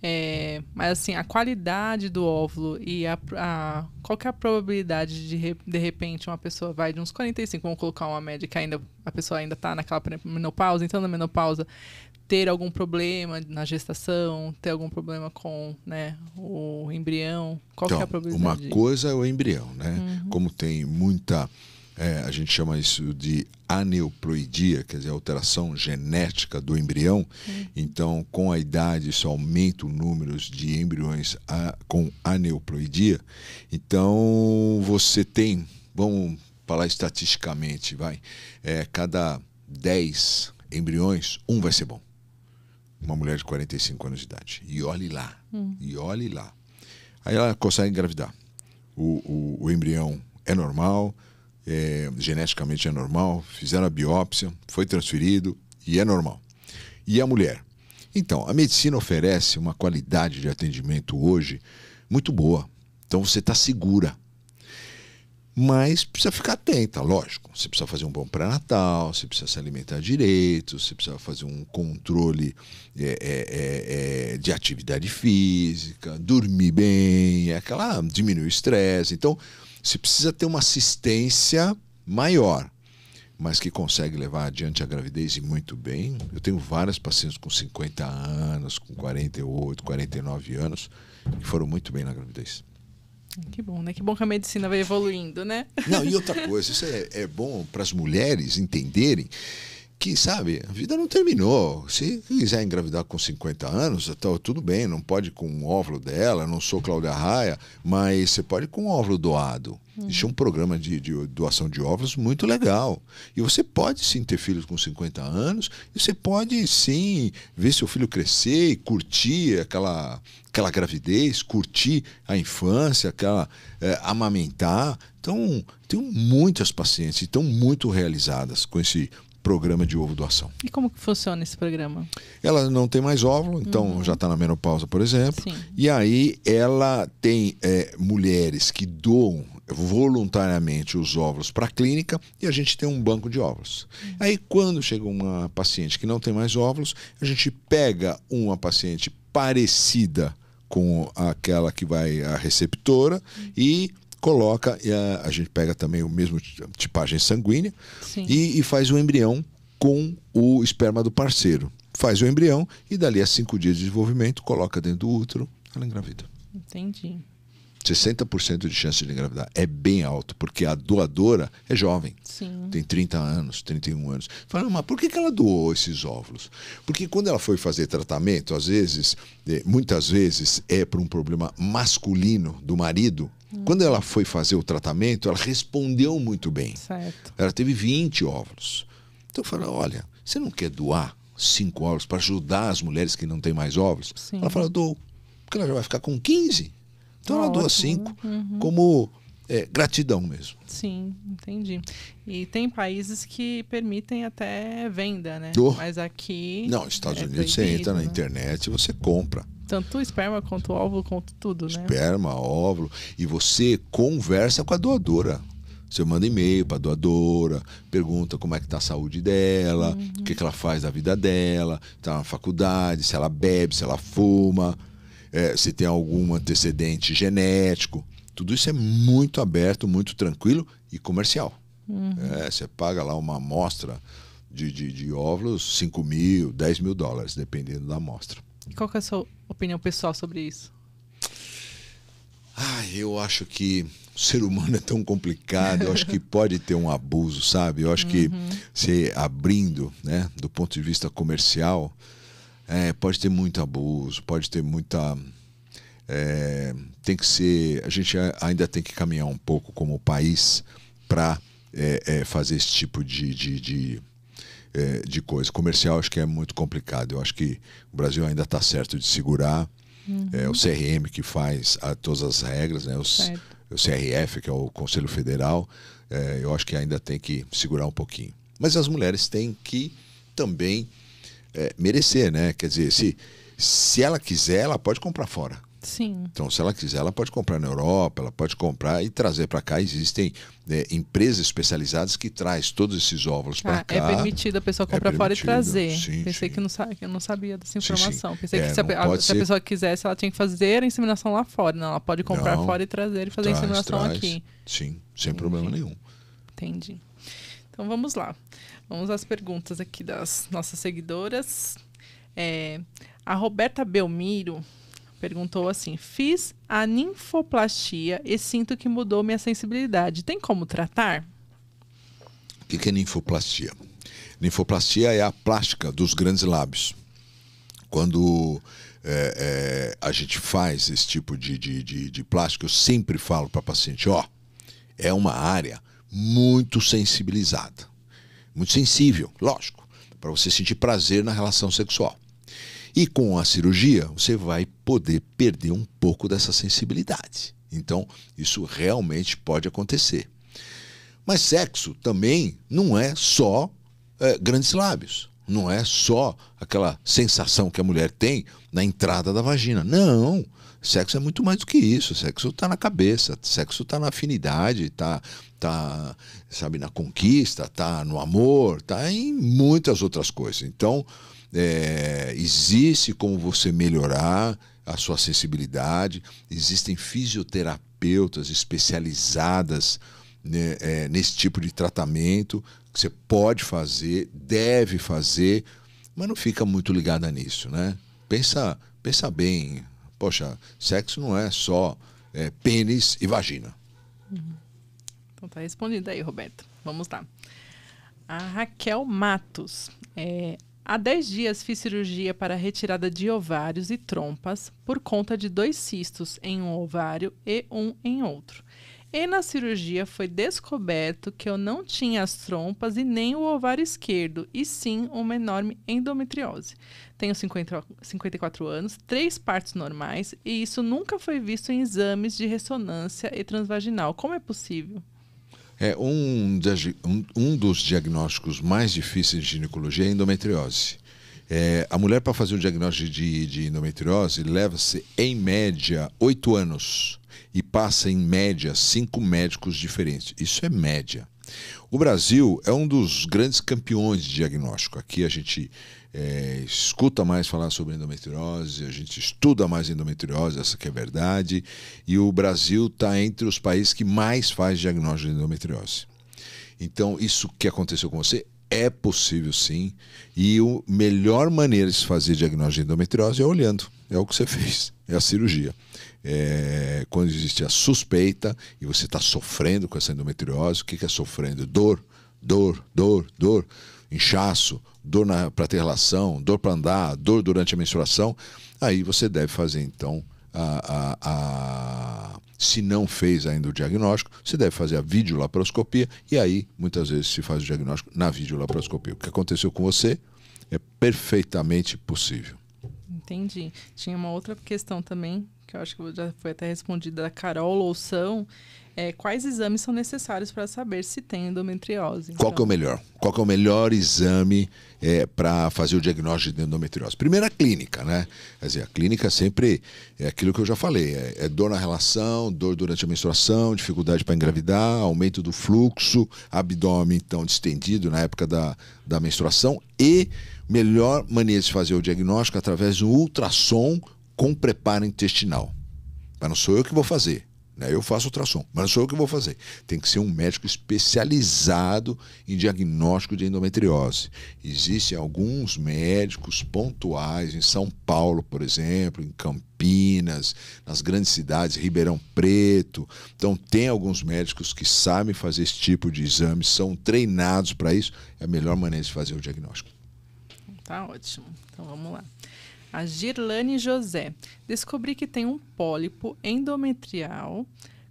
É, mas assim, a qualidade do óvulo e a, a qual que é a probabilidade de de repente uma pessoa vai de uns 45, vamos colocar uma média que ainda a pessoa ainda está naquela menopausa, entrando na menopausa, ter algum problema na gestação, ter algum problema com né, o embrião? Qual então, que é a então, probabilidade? Uma coisa é o embrião, né? Uhum. Como tem muita é, a gente chama isso de aneuploidia, quer dizer, alteração genética do embrião. Uhum. Então, com a idade, isso aumenta o número de embriões a, com aneuploidia. Então, você tem, vamos falar estatisticamente, vai, é, cada 10 embriões, um vai ser bom. Uma mulher de 45 anos de idade. E olhe lá, uhum. e olhe lá. Aí ela consegue engravidar. o, o, o embrião é normal, é, geneticamente é normal, fizeram a biópsia, foi transferido e é normal. E a mulher? Então, a medicina oferece uma qualidade de atendimento hoje muito boa. Então você está segura. Mas precisa ficar atenta, lógico. Você precisa fazer um bom pré-natal, você precisa se alimentar direito, você precisa fazer um controle é, é, é, é de atividade física, dormir bem, é aquela diminuir o estresse. Então, se precisa ter uma assistência maior, mas que consegue levar adiante a gravidez e muito bem. Eu tenho várias pacientes com 50 anos, com 48, 49 anos, e foram muito bem na gravidez. Que bom, né? Que bom que a medicina vai evoluindo, né? Não, e outra coisa, isso é, é bom para as mulheres entenderem que, sabe, a vida não terminou. Se quiser engravidar com 50 anos, então, tudo bem, não pode com o óvulo dela, não sou Cláudia Raia, mas você pode com o óvulo doado. Uhum. Existe um programa de, de, doação de óvulos muito legal. E você pode sim ter filhos com 50 anos, e você pode sim ver seu filho crescer e curtir aquela, aquela gravidez, curtir a infância, aquela é, amamentar. Então, tenho muitas pacientes e estão muito realizadas com esse programa de ovo doação. E como que funciona esse programa? Ela não tem mais óvulo, então uhum. já está na menopausa, por exemplo. Sim. E aí ela tem é, mulheres que doam voluntariamente os óvulos para a clínica e a gente tem um banco de óvulos. Uhum. Aí quando chega uma paciente que não tem mais óvulos, a gente pega uma paciente parecida com aquela que vai a receptora uhum. e coloca, a, a, gente pega também o mesmo tipagem sanguínea e, e faz um embrião com o esperma do parceiro. Faz o embrião e dali a cinco dias de desenvolvimento, coloca dentro do útero, ela engravida. Entendi. 60% de chance de engravidar. É bem alto, porque a doadora é jovem. Sim. Tem 30 anos, 31 anos. Fala, mas por que, que ela doou esses óvulos? Porque quando ela foi fazer tratamento, às vezes, eh, muitas vezes, é para um problema masculino do marido quando ela foi fazer o tratamento, ela respondeu muito bem. Certo. Ela teve 20 óvulos. Então eu falei: olha, você não quer doar cinco óvulos para ajudar as mulheres que não têm mais óvulos? Sim. Ela fala: dou. Porque ela já vai ficar com 15. Então ela doa cinco uhum. como é, gratidão mesmo. Sim, entendi. E tem países que permitem até venda, né? Oh. Mas aqui. Não, Estados é Unidos proibido, você entra né? na internet e você compra. Tanto o esperma quanto o óvulo, quanto tudo, né? Esperma, óvulo. E você conversa com a doadora. Você manda e-mail para a doadora, pergunta como é que está a saúde dela, uhum. o que, que ela faz da vida dela, está na faculdade, se ela bebe, se ela fuma, é, se tem algum antecedente genético. Tudo isso é muito aberto, muito tranquilo e comercial. Uhum. É, você paga lá uma amostra de, de, de óvulos, 5 mil, 10 mil dólares, dependendo da amostra. E qual que é o seu opinião pessoal sobre isso? Ah, eu acho que o ser humano é tão complicado, eu acho que pode ter um abuso, sabe? Eu acho uhum. que se abrindo, né, do ponto de vista comercial, é, pode ter muito abuso, pode ter muita. É, tem que ser. A gente ainda tem que caminhar um pouco como país para é, é, fazer esse tipo de, de, de é, de coisa. Comercial acho que é muito complicado. Eu acho que o Brasil ainda está certo de segurar. Uhum. É o CRM que faz a, ah, todas as regras, né? Os, o CRF, que é o Conselho Federal, é, eu acho que ainda tem que segurar um pouquinho. Mas as mulheres têm que também é, merecer, né? Quer dizer, se, se ela quiser, ela pode comprar fora. Sim. Então, se ela quiser, ela pode comprar na Europa, ela pode comprar e trazer para cá. Existem é, empresas especializadas que traz todos esses óvulos ah, para é cá. É permitido a pessoa é comprar é fora e trazer. Sim, Pensei sim. que não, eu não sabia dessa informação. Sim, Pensei é, que se, a, ser... a, pessoa quisesse, ela tinha que fazer a inseminação lá fora. Não, ela pode comprar não, fora e trazer e fazer traz, a inseminação traz. aqui. Sim, sem Entendi. problema nenhum. Entendi. Então vamos lá. Vamos às perguntas aqui das nossas seguidoras. É, a Roberta Belmiro perguntou assim: Fiz a ninfoplastia e sinto que mudou minha sensibilidade. Tem como tratar? O que, que é ninfoplastia? Ninfoplastia é a plástica dos grandes lábios. Quando é, é, a gente faz esse tipo de, de, de, de plástico, eu sempre falo para paciente: ó, é uma área muito sensibilizada, muito sensível, lógico, para você sentir prazer na relação sexual. E com a cirurgia, você vai poder perder um pouco dessa sensibilidade. Então, isso realmente pode acontecer. Mas sexo também não é só é, grandes lábios. Não é só aquela sensação que a mulher tem na entrada da vagina. Não. Sexo é muito mais do que isso. Sexo está na cabeça, sexo está na afinidade, está tá, sabe, na conquista, está no amor, está em muitas outras coisas. Então, é, existe como você melhorar a sua sensibilidade, existem fisioterapeutas especializadas né, é, nesse tipo de tratamento que você pode fazer, deve fazer, mas não fica muito ligada nisso, né? Pensa, pensa bem. Poxa, sexo não é só é, pênis e vagina. Uhum. Então tá respondido aí, Roberto. Vamos lá. A Raquel Matos. É, Há 10 dias fiz cirurgia para retirada de ovários e trompas por conta de dois cistos em um ovário e um em outro. E na cirurgia foi descoberto que eu não tinha as trompas e nem o ovário esquerdo, e sim uma enorme endometriose. Tenho 50, 54 anos, três partos normais, e isso nunca foi visto em exames de ressonância e transvaginal. Como é possível? É, um, um dos diagnósticos mais difíceis de ginecologia é a endometriose. É, a mulher, para fazer o diagnóstico de, de endometriose, leva-se, em média, oito anos e passa, em média, cinco médicos diferentes. Isso é média. O Brasil é um dos grandes campeões de diagnóstico. Aqui a gente é, escuta mais falar sobre endometriose, a gente estuda mais endometriose, essa que é verdade, e o Brasil está entre os países que mais faz diagnóstico de endometriose. Então, isso que aconteceu com você é possível sim, e a melhor maneira de se fazer diagnóstico de endometriose é olhando, é o que você fez, é a cirurgia. É, quando existe a suspeita e você está sofrendo com essa endometriose, o que, que é sofrendo? Dor, dor, dor, dor inchaço, dor para ter relação, dor para andar, dor durante a menstruação, aí você deve fazer então a, a, a, se não fez ainda o diagnóstico, você deve fazer a videolaparoscopia e aí muitas vezes se faz o diagnóstico na videolaparoscopia. O que aconteceu com você é perfeitamente possível. Entendi. Tinha uma outra questão também, que eu acho que já foi até respondida, da Carol Loução, é, quais exames são necessários para saber se tem endometriose. Então. Qual que é o melhor? Qual que é o melhor exame é, para fazer o diagnóstico de endometriose? Primeiro a clínica, né? Quer dizer, a clínica sempre é aquilo que eu já falei, é, é dor na relação, dor durante a menstruação, dificuldade para engravidar, aumento do fluxo, abdômen então distendido na época da, da menstruação e melhor maneira de fazer o diagnóstico é através de um ultrassom com preparo intestinal. Mas não sou eu que vou fazer. Né? Eu faço ultrassom, mas não sou eu que vou fazer. Tem que ser um médico especializado em diagnóstico de endometriose. Existem alguns médicos pontuais em São Paulo, por exemplo, em Campinas, nas grandes cidades, Ribeirão Preto. Então, tem alguns médicos que sabem fazer esse tipo de exame, são treinados para isso. É a melhor maneira de fazer o diagnóstico. Tá ótimo. Então, vamos lá. A Girlane José. Descobri que tem um pólipo endometrial.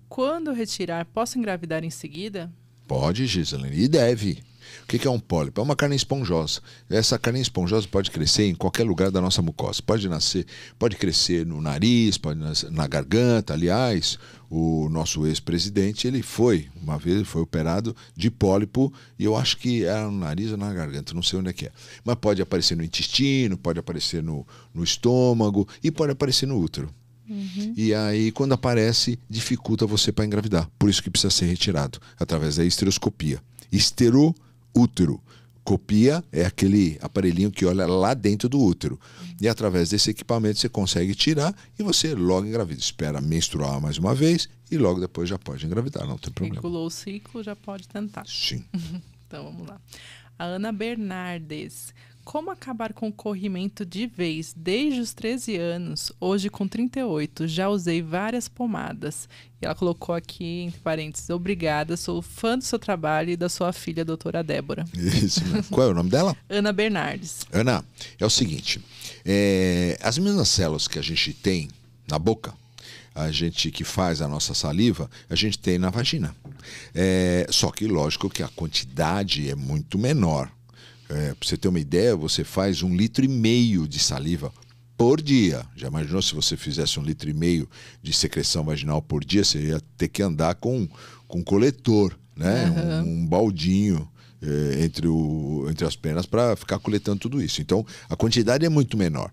Quando retirar, posso engravidar em seguida? Pode, Gislane, e deve. O que é um pólipo? É uma carne esponjosa. Essa carne esponjosa pode crescer em qualquer lugar da nossa mucosa. Pode nascer, pode crescer no nariz, pode nascer na garganta. Aliás, o nosso ex-presidente, ele foi, uma vez foi operado de pólipo, e eu acho que era é no nariz ou na garganta, não sei onde é que é. Mas pode aparecer no intestino, pode aparecer no, no estômago e pode aparecer no útero. Uhum. E aí, quando aparece, dificulta você para engravidar. Por isso que precisa ser retirado através da estereoscopia. Estero útero. Copia é aquele aparelhinho que olha lá dentro do útero. E através desse equipamento você consegue tirar e você logo engravida. Espera menstruar mais uma vez e logo depois já pode engravidar, não tem problema. Circulou o ciclo, já pode tentar. Sim. então vamos lá. A Ana Bernardes. Como acabar com o corrimento de vez desde os 13 anos, hoje com 38, já usei várias pomadas. E ela colocou aqui, entre parênteses, obrigada, sou fã do seu trabalho e da sua filha, doutora Débora. Isso, né? Qual é o nome dela? Ana Bernardes. Ana, é o seguinte: é, as mesmas células que a gente tem na boca, a gente que faz a nossa saliva, a gente tem na vagina. É, só que, lógico, que a quantidade é muito menor. É, para você ter uma ideia, você faz um litro e meio de saliva por dia. Já imaginou se você fizesse um litro e meio de secreção vaginal por dia? Você ia ter que andar com, com um coletor, né? Uhum. Um, um, baldinho é, entre, o, entre as pernas para ficar coletando tudo isso. Então, a quantidade é muito menor.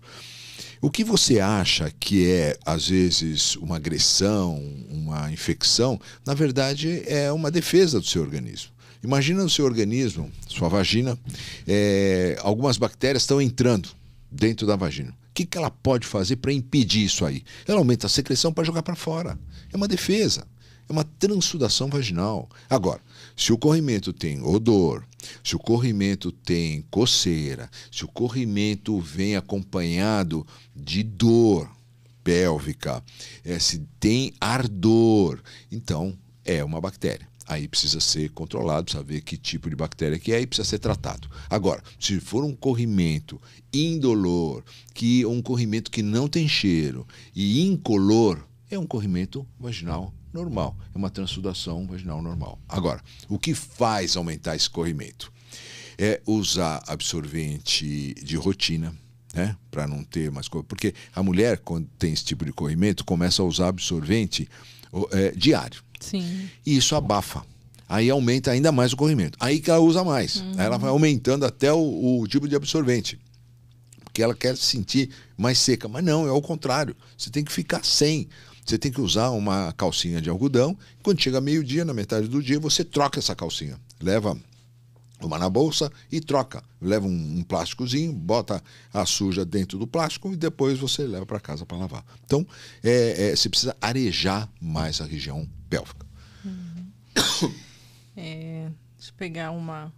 O que você acha que é, às vezes, uma agressão, uma infecção, na verdade é uma defesa do seu organismo. Imagina no seu organismo, sua vagina, é, algumas bactérias estão entrando dentro da vagina. O que, que ela pode fazer para impedir isso aí? Ela aumenta a secreção para jogar para fora. É uma defesa. É uma transudação vaginal. Agora, se o corrimento tem odor, se o corrimento tem coceira, se o corrimento vem acompanhado de dor pélvica, é, se tem ardor, então é uma bactéria aí precisa ser controlado, precisa ver que tipo de bactéria que é e precisa ser tratado. Agora, se for um corrimento indolor, que um corrimento que não tem cheiro e incolor, é um corrimento vaginal normal, é uma transudação vaginal normal. Agora, o que faz aumentar esse corrimento? É usar absorvente de rotina, né? Para não ter mais Porque a mulher, quando tem esse tipo de corrimento, começa a usar absorvente é, diário. Sim. E isso abafa. Aí aumenta ainda mais o corrimento. Aí que ela usa mais. Uhum. Aí ela vai aumentando até o, o tipo de absorvente. Porque ela quer se sentir mais seca. Mas não, é o contrário. Você tem que ficar sem. Você tem que usar uma calcinha de algodão. Quando chega meio-dia, na metade do dia, você troca essa calcinha. Leva uma na bolsa e troca. Leva um, um, plásticozinho, bota a suja dentro do plástico e depois você leva para casa para lavar. Então, é, é, você precisa arejar mais a região pélvica. Uhum. É, deixa eu pegar uma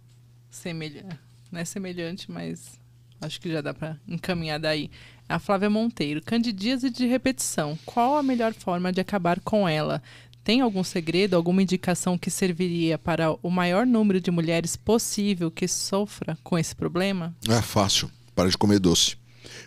semelhante, não é semelhante, mas acho que já dá para encaminhar daí. A Flávia Monteiro, candidíase de repetição, qual a melhor forma de acabar com ela? Tem algum segredo, alguma indicação que serviria para o maior número de mulheres possível que sofra com esse problema? É fácil, para de comer doce.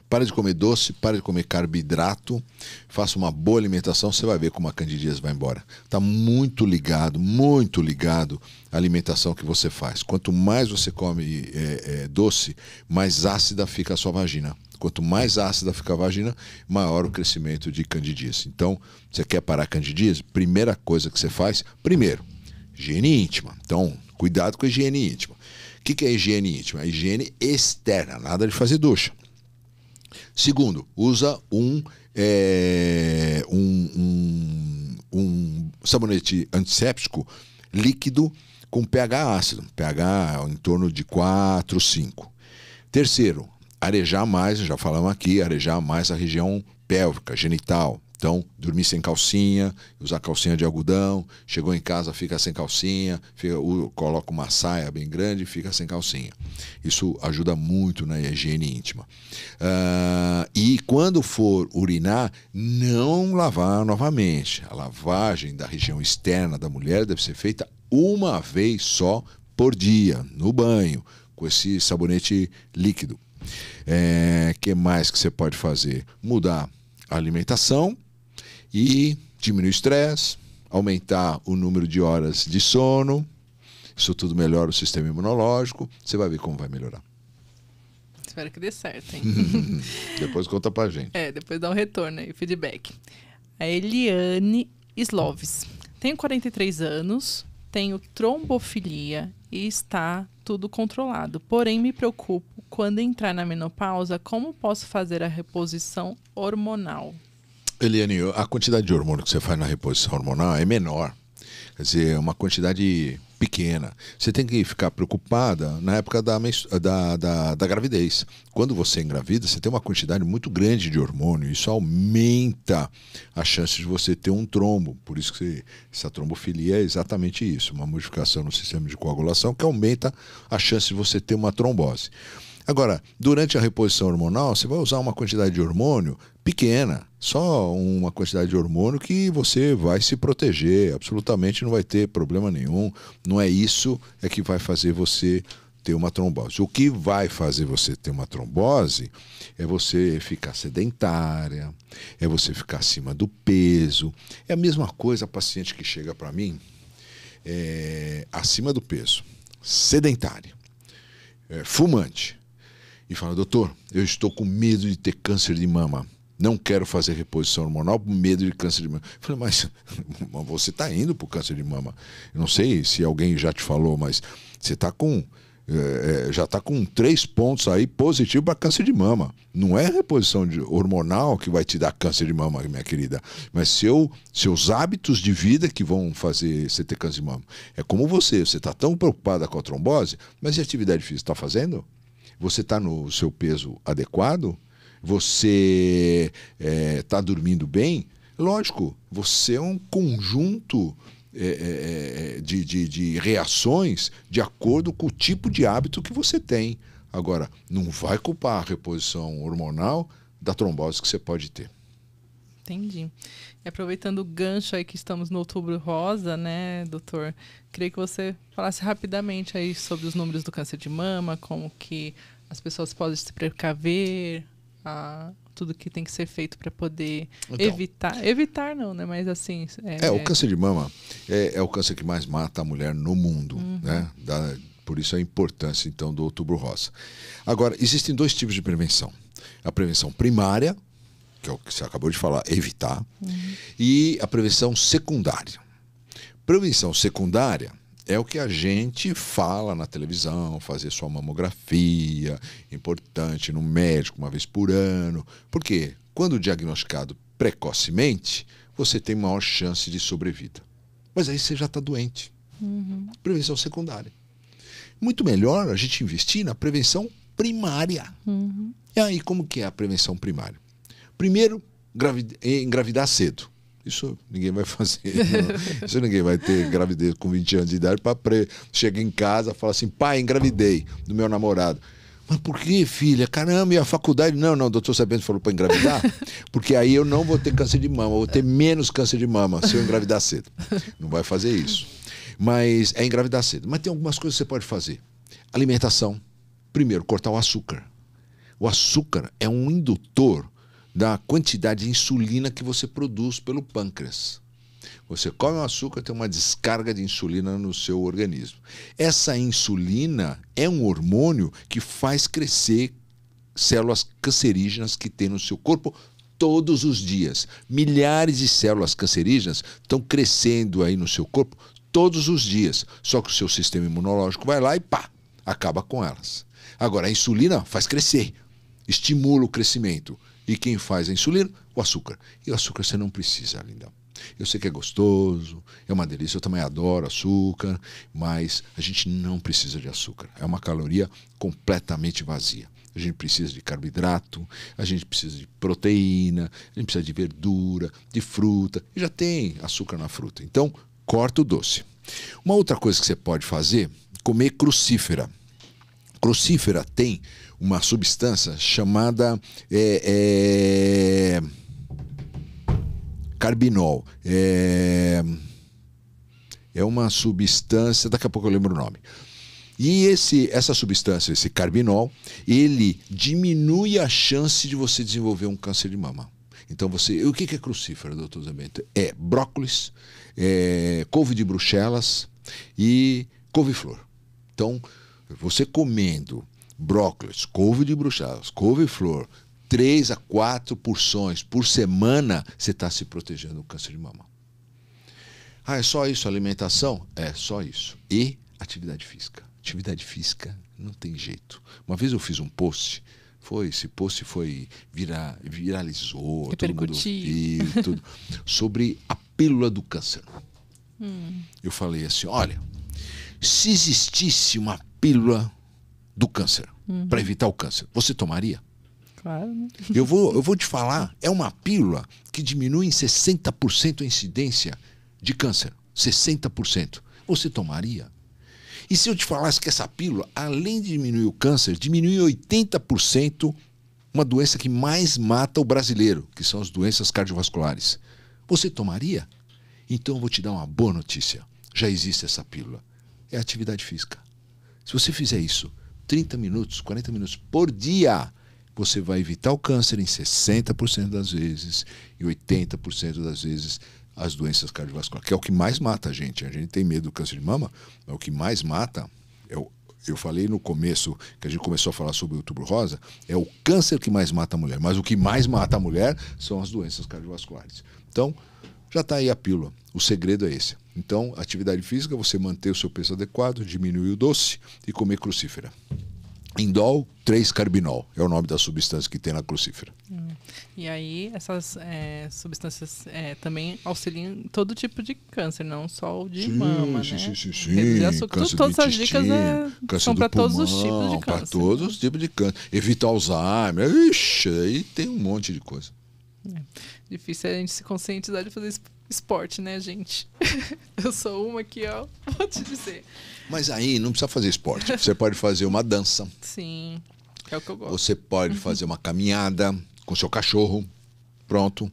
Para de comer doce, para de comer carboidrato, faça uma boa alimentação, você vai ver como a candidíase vai embora. Está muito ligado, muito ligado à alimentação que você faz. Quanto mais você come é, é, doce, mais ácida fica a sua vagina. Quanto mais ácida fica a vagina, maior o crescimento de candidíase. Então, você quer parar a candidíase? Primeira coisa que você faz, primeiro, higiene íntima. Então, cuidado com a higiene íntima. O que, que é higiene íntima? A higiene externa, nada de fazer ducha. Segundo, usa um, é, um, um, um sabonete antisséptico líquido com pH ácido, pH é em torno de 4, 5. Terceiro, arejar mais, já falamos aqui, arejar mais a região pélvica, genital, então, dormir sem calcinha, usar calcinha de algodão, chegou em casa, fica sem calcinha, fica, coloca uma saia bem grande fica sem calcinha. Isso ajuda muito na higiene íntima. Uh, e quando for urinar, não lavar novamente. A lavagem da região externa da mulher deve ser feita uma vez só por dia, no banho, com esse sabonete líquido. O é, que mais que você pode fazer? Mudar a alimentação e diminuir o estresse, aumentar o número de horas de sono, isso tudo melhora o sistema imunológico, você vai ver como vai melhorar. Espero que dê certo, hein? depois conta pra gente. É, depois dá um retorno aí, feedback. A Eliane Sloves. Tenho 43 anos, tenho trombofilia e está tudo controlado. Porém, me preocupo quando entrar na menopausa, como posso fazer a reposição hormonal? Eliane, a quantidade de hormônio que você faz na reposição hormonal é menor. Quer dizer, é uma quantidade pequena. Você tem que ficar preocupada na época da, da, da, da, gravidez. Quando você engravida, você tem uma quantidade muito grande de hormônio. Isso aumenta a chance de você ter um trombo. Por isso que você, essa trombofilia é exatamente isso. Uma modificação no sistema de coagulação que aumenta a chance de você ter uma trombose. Agora, durante a reposição hormonal, você vai usar uma quantidade de hormônio pequena, só uma quantidade de hormônio que você vai se proteger, absolutamente não vai ter problema nenhum. Não é isso é que vai fazer você ter uma trombose. O que vai fazer você ter uma trombose é você ficar sedentária, é você ficar acima do peso. É a mesma coisa a paciente que chega para mim é, acima do peso, sedentária, é, fumante, e fala: Doutor, eu estou com medo de ter câncer de mama não quero fazer reposição hormonal por medo de câncer de mama. Eu falei, mas, você está indo para o câncer de mama. Eu não sei se alguém já te falou, mas você está com. É, já está com três pontos aí positivo para câncer de mama. Não é reposição de, hormonal que vai te dar câncer de mama, minha querida, mas seu, seus hábitos de vida que vão fazer você ter câncer de mama. É como você, você está tão preocupada com a trombose, mas e a atividade física está fazendo? Você está no seu peso adequado? você está é, tá dormindo bem, lógico, você é um conjunto é, é, é, de, de, de reações de acordo com o tipo de hábito que você tem. Agora, não vai culpar a reposição hormonal da trombose que você pode ter. Entendi. E aproveitando o gancho aí que estamos no outubro rosa, né, doutor? Queria que você falasse rapidamente aí sobre os números do câncer de mama, como que as pessoas podem se precaver, a tudo que tem que ser feito para poder então, evitar. Evitar não, né? Mas assim. É, é o é. câncer de mama é, é, o câncer que mais mata a mulher no mundo, uhum. né? Da, por isso a importância então do outubro rosa. Agora, existem dois tipos de prevenção. A prevenção primária, que é o que você acabou de falar, evitar, uhum. e a prevenção secundária. Prevenção secundária é o que a gente fala na televisão, fazer sua mamografia, importante no médico uma vez por ano. Porque quando diagnosticado precocemente, você tem maior chance de sobrevida. Mas aí você já está doente. Uhum. Prevenção secundária. Muito melhor a gente investir na prevenção primária. Uhum. E aí, como que é a prevenção primária? Primeiro, engravidar cedo. Isso ninguém vai fazer. Não. Isso ninguém vai ter gravidez com 20 anos de idade para pre... em casa falar assim: pai, engravidei do meu namorado. Mas por que, filha? Caramba, e a faculdade? Não, não, o doutor Sabendo falou para engravidar, porque aí eu não vou ter câncer de mama, eu vou ter menos câncer de mama se eu engravidar cedo. Não vai fazer isso. Mas é engravidar cedo. Mas tem algumas coisas que você pode fazer. Alimentação. Primeiro, cortar o açúcar. O açúcar é um indutor da quantidade de insulina que você produz pelo pâncreas. Você come o açúcar, tem uma descarga de insulina no seu organismo. Essa insulina é um hormônio que faz crescer células cancerígenas que tem no seu corpo todos os dias. Milhares de células cancerígenas estão crescendo aí no seu corpo todos os dias. Só que o seu sistema imunológico vai lá e pá, acaba com elas. Agora, a insulina faz crescer, estimula o crescimento. E quem faz a insulina? O açúcar. E o açúcar você não precisa, lindão. Eu sei que é gostoso, é uma delícia, eu também adoro açúcar, mas a gente não precisa de açúcar. É uma caloria completamente vazia. A gente precisa de carboidrato, a gente precisa de proteína, a gente precisa de verdura, de fruta, e já tem açúcar na fruta. Então, corta o doce. Uma outra coisa que você pode fazer, comer crucífera. Crucífera tem uma substância chamada é, é, carbinol. É, é uma substância, daqui a pouco eu lembro o nome. E esse, essa substância, esse carbinol, ele diminui a chance de você desenvolver um câncer de mama. Então você, o que é crucífero, doutor Zamento? É brócolis, é couve de bruxelas e couve-flor. Então, você comendo brócolis, couve de bruxelas, couve-flor, três a quatro porções por semana, você está se protegendo do câncer de mama. Ah, é só isso? Alimentação? É só isso. E atividade física. Atividade física não tem jeito. Uma vez eu fiz um post, foi, esse post foi, vira, viralizou, todo mundo viu, tudo, sobre a pílula do câncer. Hum. Eu falei assim, olha, se existisse uma pílula do câncer, uhum. para evitar o câncer, você tomaria? Claro. Né? Eu vou, eu vou te falar, é uma pílula que diminui em 60% a incidência de câncer. 60%. Você tomaria? E se eu te falasse que essa pílula, além de diminuir o câncer, diminui 80% uma doença que mais mata o brasileiro, que são as doenças cardiovasculares. Você tomaria? Então eu vou te dar uma boa notícia. Já existe essa pílula. É atividade física. Se você fizer isso, 30 minutos, 40 minutos por dia, você vai evitar o câncer em 60% das vezes e 80% das vezes as doenças cardiovasculares, que é o que mais mata a gente. A gente tem medo do câncer de mama, mas o que mais mata é o eu falei no começo, que a gente começou a falar sobre o tubo rosa, é o câncer que mais mata a mulher. Mas o que mais mata a mulher são as doenças cardiovasculares. Então, já está aí a pílula. O segredo é esse. Então, atividade física, você manter o seu peso adequado, diminuir o doce e comer crucífera. Indol 3-carbinol é o nome da substância que tem na crucífera. Hum. E aí, essas é, substâncias é, também auxiliam em todo tipo de câncer, não só o de sim, mama. Sim, né? sim, sim. sim. câncer todas as dicas é, são para todos os tipos de câncer. Para todos né? os tipos de câncer. Evita Alzheimer. Ixi, aí tem um monte de coisa. É. Difícil é a gente se conscientizar de fazer isso esporte, né, gente? Eu sou uma que, ó, vou te dizer. Mas aí não precisa fazer esporte. Você pode fazer uma dança. Sim, é o que eu gosto. Você pode uhum. fazer uma caminhada com seu cachorro. Pronto.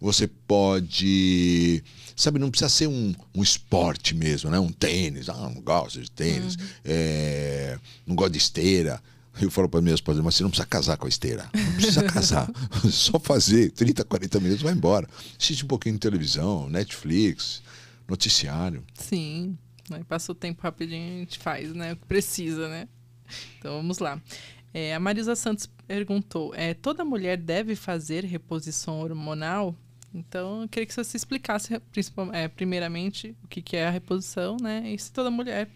Você pode. Sabe, não precisa ser um, um esporte mesmo, né? Um tênis. Ah, não gosto de tênis. Uhum. É, não gosto de esteira. Eu falo para minha esposa, mas você não precisa casar com a esteira. Não precisa casar. Só fazer 30, 40 minutos, vai embora. Assiste um pouquinho de televisão, Netflix, noticiário. Sim. Aí passa o tempo rapidinho, a gente faz, né? O que precisa, né? Então vamos lá. É, a Marisa Santos perguntou: é, toda mulher deve fazer reposição hormonal? Então, eu queria que você explicasse, é, primeiramente, o que, que é a reposição, né? E se toda mulher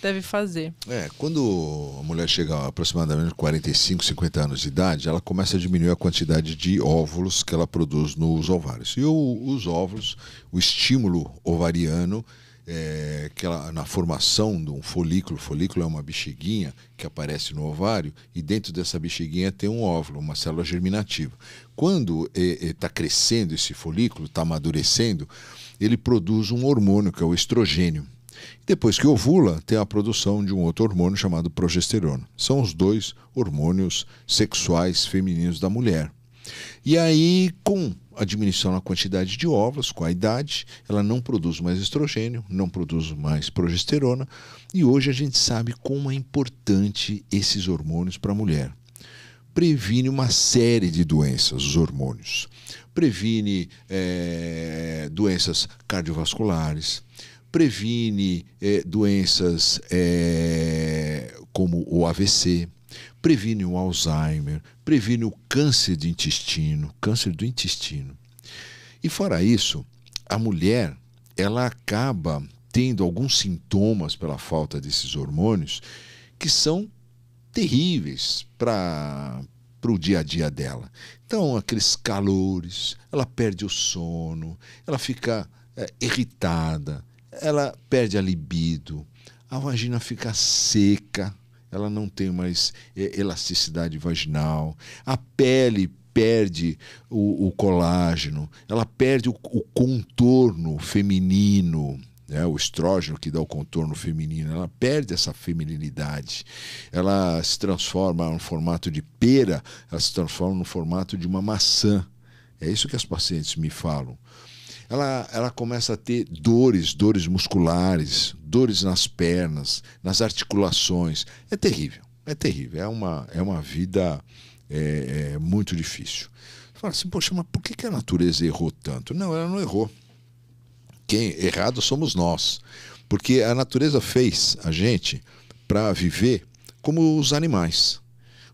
deve fazer. É, quando a mulher chega a aproximadamente 45, 50 anos de idade, ela começa a diminuir a quantidade de óvulos que ela produz nos ovários. E o, os óvulos, o estímulo ovariano, é, que ela, na formação de um folículo, folículo é uma bexiguinha que aparece no ovário, e dentro dessa bexiguinha tem um óvulo, uma célula germinativa. Quando está é, é, tá crescendo esse folículo, está amadurecendo, ele produz um hormônio que é o estrogênio. Depois que ovula, tem a produção de um outro hormônio chamado progesterona. São os dois hormônios sexuais femininos da mulher. E aí, com a diminuição na quantidade de óvulos, com a idade, ela não produz mais estrogênio, não produz mais progesterona. E hoje a gente sabe como é importante esses hormônios para a mulher. Previne uma série de doenças, os hormônios. Previne é, doenças cardiovasculares, previne eh, doenças eh, como o AVC, previne o Alzheimer, previne o câncer de intestino, câncer do intestino. E fora isso, a mulher ela acaba tendo alguns sintomas pela falta desses hormônios que são terríveis para para o dia a dia dela. Então, aqueles calores, ela perde o sono, ela fica é, irritada, ela perde a libido, a vagina fica seca, ela não tem mais é, elasticidade vaginal, a pele perde o, o colágeno, ela perde o, o contorno feminino. É, o estrógeno que dá o contorno feminino, ela perde essa feminilidade, ela se transforma no formato de pera, ela se transforma no formato de uma maçã. É isso que as pacientes me falam ela, ela começa a ter dores, dores musculares, dores nas pernas, nas articulações. É terrível, é terrível. É uma, é uma vida é, é muito difícil. Você fala assim, poxa, mas por que a natureza errou tanto? Não, ela não errou. Quem errado somos nós. Porque a natureza fez a gente para viver como os animais.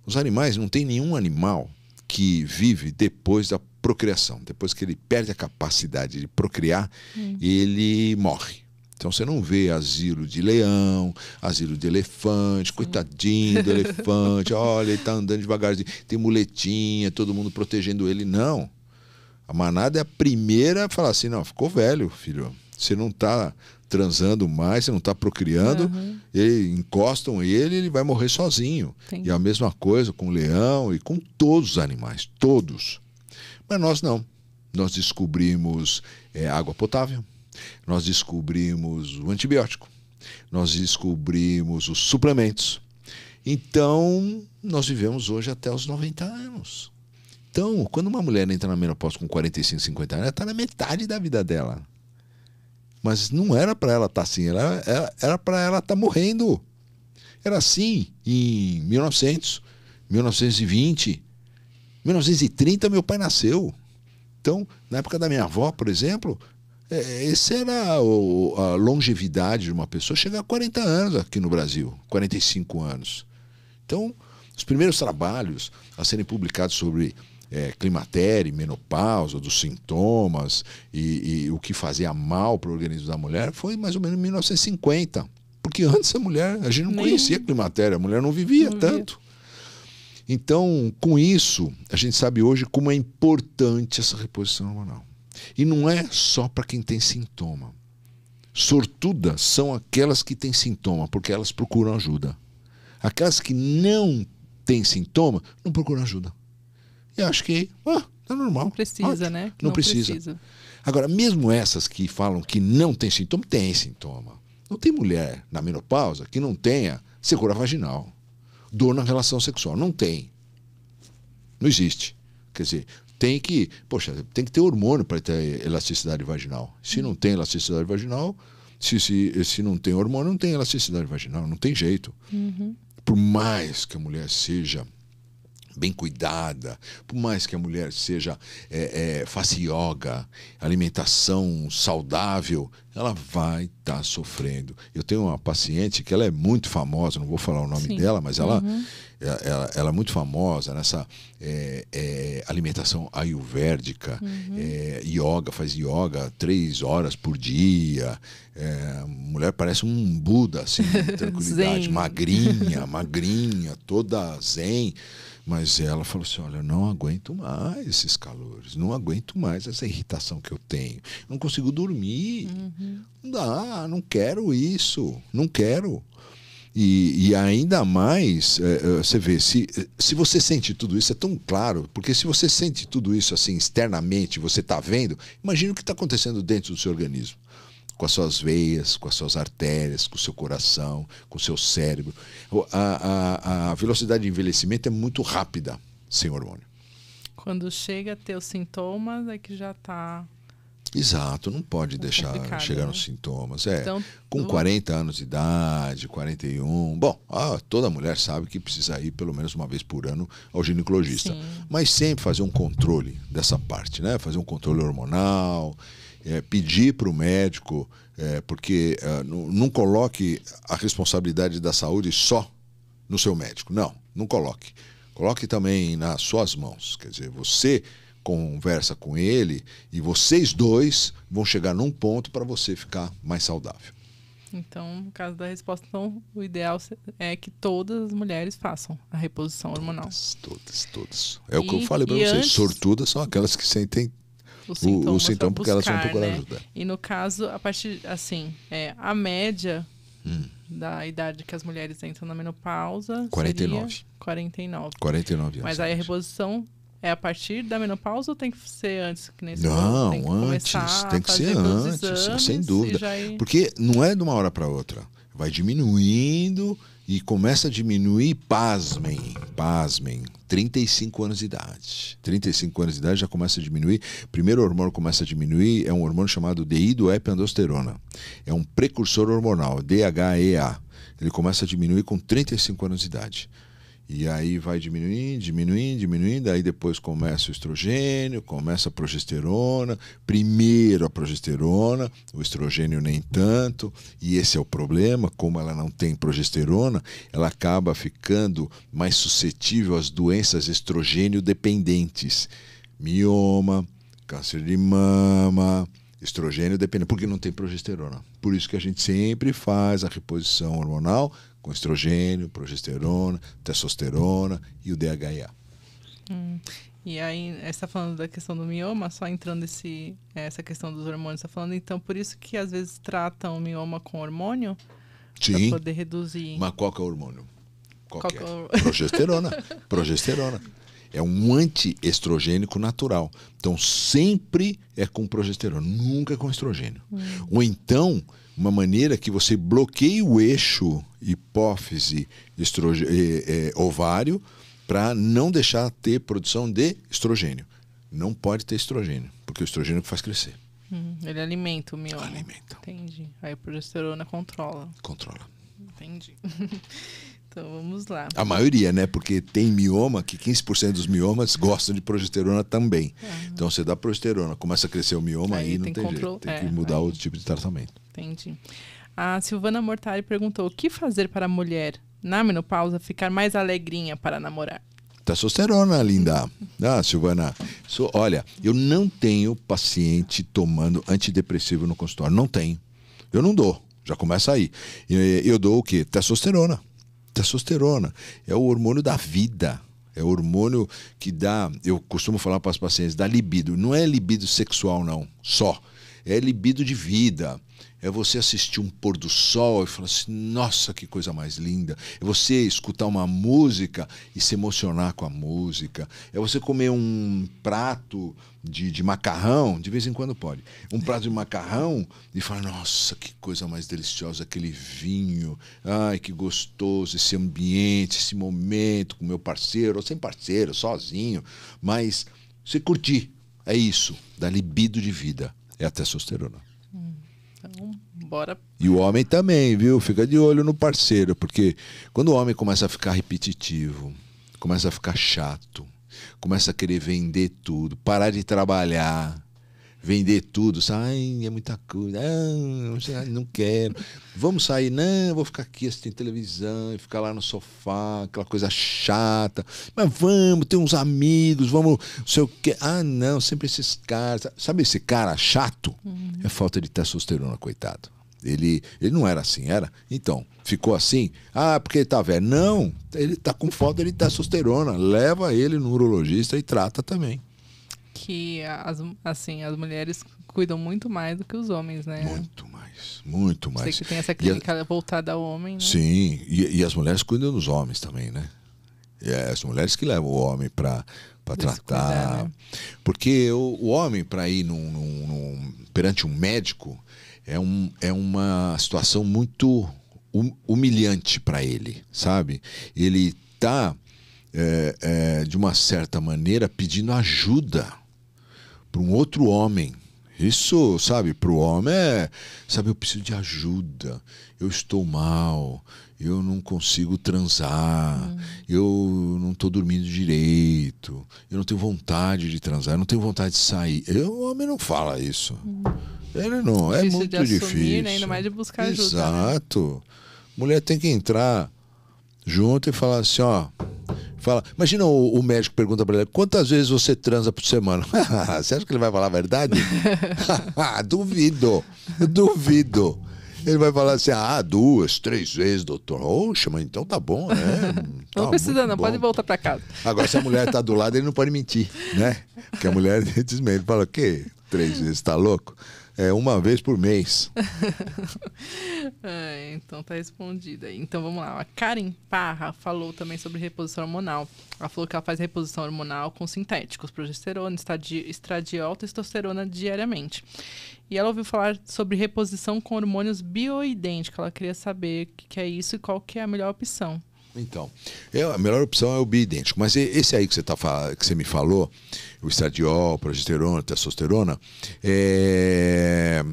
Os animais, não tem nenhum animal que vive depois da procriação. Depois que ele perde a capacidade de procriar, hum. ele morre. Então você não vê asilo de leão, asilo de elefante, coitadinho do elefante, olha, ele está andando devagarzinho, tem muletinha, todo mundo protegendo ele. Não. A manada é a primeira a falar assim: não, ficou velho, filho. Você não está transando mais, você não está procriando, uhum. ele, encostam ele, ele vai morrer sozinho. Sim. E a mesma coisa com o leão e com todos os animais, todos. Mas nós não. Nós descobrimos é, água potável, nós descobrimos o antibiótico, nós descobrimos os suplementos. Então, nós vivemos hoje até os 90 anos. Então, quando uma mulher entra na menopausa com 45, 50 anos, ela está na metade da vida dela. Mas não era para ela estar tá assim, era para ela estar tá morrendo. Era assim em 1900, 1920, 1930 meu pai nasceu. Então, na época da minha avó, por exemplo, é, esse era o, a longevidade de uma pessoa chegar a 40 anos aqui no Brasil, 45 anos. Então, os primeiros trabalhos a serem publicados sobre é, climatério, menopausa, dos sintomas e, e o que fazia mal para o organismo da mulher foi mais ou menos em 1950. Porque antes a mulher, a gente não Nem... conhecia climatério, a mulher não vivia não tanto. Então, com isso, a gente sabe hoje como é importante essa reposição hormonal. E não é só para quem tem sintoma. Sortudas são aquelas que têm sintoma, porque elas procuram ajuda. Aquelas que não têm sintoma, não procuram ajuda. E acho que, ah, tá normal. Não precisa, ah, né? Não, não precisa. precisa. Agora, mesmo essas que falam que não tem sintoma, tem sintoma. Não tem mulher na menopausa que não tenha secura vaginal dor na relação sexual. Não tem. Não existe. Quer dizer, tem que, poxa, tem que ter hormônio para ter elasticidade vaginal. Se não tem elasticidade vaginal, se, se, se não tem hormônio, não tem elasticidade vaginal, não tem jeito. Uhum. Por mais que a mulher seja bem cuidada, por mais que a mulher seja é, é, faça yoga, alimentação saudável, ela vai estar tá sofrendo. Eu tenho uma paciente que ela é muito famosa, não vou falar o nome Sim. dela, mas ela, uhum. ela, ela, ela, é muito famosa nessa é, é, alimentação ayurvédica, uhum. É, yoga, faz yoga três horas por dia. É, mulher parece um Buda, assim, tranquilidade, magrinha, magrinha, toda zen. Mas ela falou assim: olha, eu não aguento mais esses calores, não aguento mais essa irritação que eu tenho, não consigo dormir, uhum. não dá, não quero isso, não quero. E, e ainda mais, é, é você vê, se, se você sente tudo isso, é tão claro, porque se você sente tudo isso assim externamente, você está vendo, imagina o que está acontecendo dentro do seu organismo com as suas veias, com as suas artérias, com o seu coração, com o seu cérebro. A, a, a velocidade de envelhecimento é muito rápida sem hormônio. Quando chega a ter os sintomas, é que já está. Exato, não pode é deixar chegar né? nos sintomas. É, então, com do... 40 anos de idade, 41. Bom, ah, toda mulher sabe que precisa ir pelo menos uma vez por ano ao ginecologista. Sim. Mas sempre fazer um controle dessa parte, né? Fazer um controle hormonal é, pedir para o médico, é, porque é, não, não coloque a responsabilidade da saúde só no seu médico. Não, não coloque. Coloque também nas suas mãos. Quer dizer, você conversa com ele e vocês dois vão chegar num ponto para você ficar mais saudável. Então, no caso da resposta, então, o ideal é que todas as mulheres façam a reposição hormonal. Todas, todas, todas. É e, o que eu falei para vocês. Antes... Sortudas são aquelas que sentem o sintoma. O, o sintoma, porque elas vão procurar né? ajuda. E no caso, a partir, assim, é, a média hum. da idade que as mulheres entram na menopausa. 49. 49. 49 anos. Mas aí a reposição é a partir da menopausa ou tem que ser antes que nesse Não, tem antes, tem que ser antes, exames, sem dúvida. Ir... Porque não é de uma hora para outra. Vai diminuindo e começa a diminuir, pasmem, pasmem, 35 anos de idade. 35 anos de idade já começa a diminuir. Primeiro hormônio começa a diminuir, é um hormônio chamado deidoepiandrosterona. É um precursor hormonal, DHEA. Ele começa a diminuir com 35 anos de idade. E aí vai diminuindo, diminuindo, diminuindo. Aí depois começa o estrogênio, começa a progesterona. Primeiro a progesterona, o estrogênio nem tanto. E esse é o problema: como ela não tem progesterona, ela acaba ficando mais suscetível às doenças estrogênio dependentes. Mioma, câncer de mama, estrogênio dependente, porque não tem progesterona. Por isso que a gente sempre faz a reposição hormonal com estrogênio, progesterona, testosterona e o DHA. Hum. E aí, você está falando da questão do mioma, só entrando esse, é, essa questão dos hormônios, está falando, então, por isso que às vezes tratam o mioma com hormônio? Sim. Para poder reduzir. Mas qual que é o hormônio? Qual que é? é progesterona. progesterona. É um antiestrogênico natural. Então, sempre é com progesterona, nunca é com estrogênio. Hum. Ou então, uma maneira que você bloqueie o eixo hipófise eh, eh, ovário para não deixar ter produção de estrogênio. Não pode ter estrogênio, porque o estrogênio é que faz crescer. Hum, ele alimenta o mioma. Alimenta. Entendi. Aí a progesterona controla. Controla. Entendi. então vamos lá. A maioria, né? Porque tem mioma que 15% dos miomas gostam de progesterona também. Uhum. Então você dá progesterona, começa a crescer o mioma, aí, aí não tem, tem jeito. Tem é, que mudar aí. É. outro tipo de tratamento. Entendi. A Silvana Mortari perguntou: o que fazer para a mulher na menopausa ficar mais alegrinha para namorar? Testosterona, tá linda. Ah, Silvana. So, olha, eu não tenho paciente tomando antidepressivo no consultório. Não tem. Eu não dou. Já começa aí. Eu dou o quê? Testosterona. Testosterona. É o hormônio da vida. É o hormônio que dá, eu costumo falar para as pacientes, dá libido. Não é libido sexual, não, só. É libido de vida, é você assistir um pôr do sol e falar assim: nossa, que coisa mais linda. É você escutar uma música e se emocionar com a música. É você comer um prato de, de macarrão, de vez em quando pode. Um prato de macarrão e falar: nossa, que coisa mais deliciosa, aquele vinho. Ai, que gostoso esse ambiente, esse momento com meu parceiro, ou sem parceiro, sozinho. Mas você curtir. É isso, da libido de vida. É a testosterona bora. E o homem também, viu? Fica de olho no parceiro, porque quando o homem começa a ficar repetitivo, começa a ficar chato, começa a querer vender tudo, parar de trabalhar, vender tudo, sai, é muita coisa, ah, ah, não quero, vamos sair, não, vou ficar aqui assistindo televisão, e ficar lá no sofá, aquela coisa chata, mas vamos, tem uns amigos, vamos, não sei o quê, ah não, sempre esses caras, sabe esse cara chato? Uhum. É falta de testosterona, coitado. Ele, ele não era assim, era? Então, ficou assim? Ah, porque ele tá velho. Não, ele tá com falta de testosterona. Leva ele no urologista e trata também. Que as, assim, as mulheres cuidam muito mais do que os homens, né? Muito mais, muito mais. Sei que tem essa clínica a... voltada ao homem, né? Sim, e, e, as mulheres cuidam dos homens também, né? E é as mulheres que levam o homem para para tratar. Cuidar, né? Porque o, o homem, para ir num, num, num, perante um médico, é, um, é uma situação muito humilhante para ele, sabe? Ele está, é, é, de uma certa maneira, pedindo ajuda para um outro homem. Isso, sabe, para o homem é, sabe, eu preciso de ajuda, eu estou mal, eu não consigo transar, hum. eu não estou dormindo direito, eu não tenho vontade de transar, eu não tenho vontade de sair. Eu, o homem não fala isso. Hum. Ele não, é difícil muito de assumir, difícil. Né? Ainda mais de buscar ajuda. Né? Exato. Né? Mulher tem que entrar junto e falar assim, ó. Fala, imagina o, o médico pergunta para ele, quantas vezes você transa por semana? você acha que ele vai falar a verdade? duvido, duvido. Ele vai falar assim: ah, duas, três vezes, doutor. Oxe, mas então tá bom, né? Tá não precisa, não, pode voltar para casa. Agora, se a mulher tá do lado, ele não pode mentir, né? Porque a mulher desmente, fala: o quê? Três vezes, tá louco? é uma vez por mês. é, então tá respondida. Então vamos lá. A Karen Parra falou também sobre reposição hormonal. Ela falou que ela faz reposição hormonal com sintéticos, progesterona, estradiol, testosterona diariamente. E ela ouviu falar sobre reposição com hormônios bioidênticos. Ela queria saber o que, que é isso e qual que é a melhor opção. Então, é, a melhor opção é o bioidêntico. Mas esse aí que você, tá, que você me falou, o estadiol, progesterona, testosterona, é,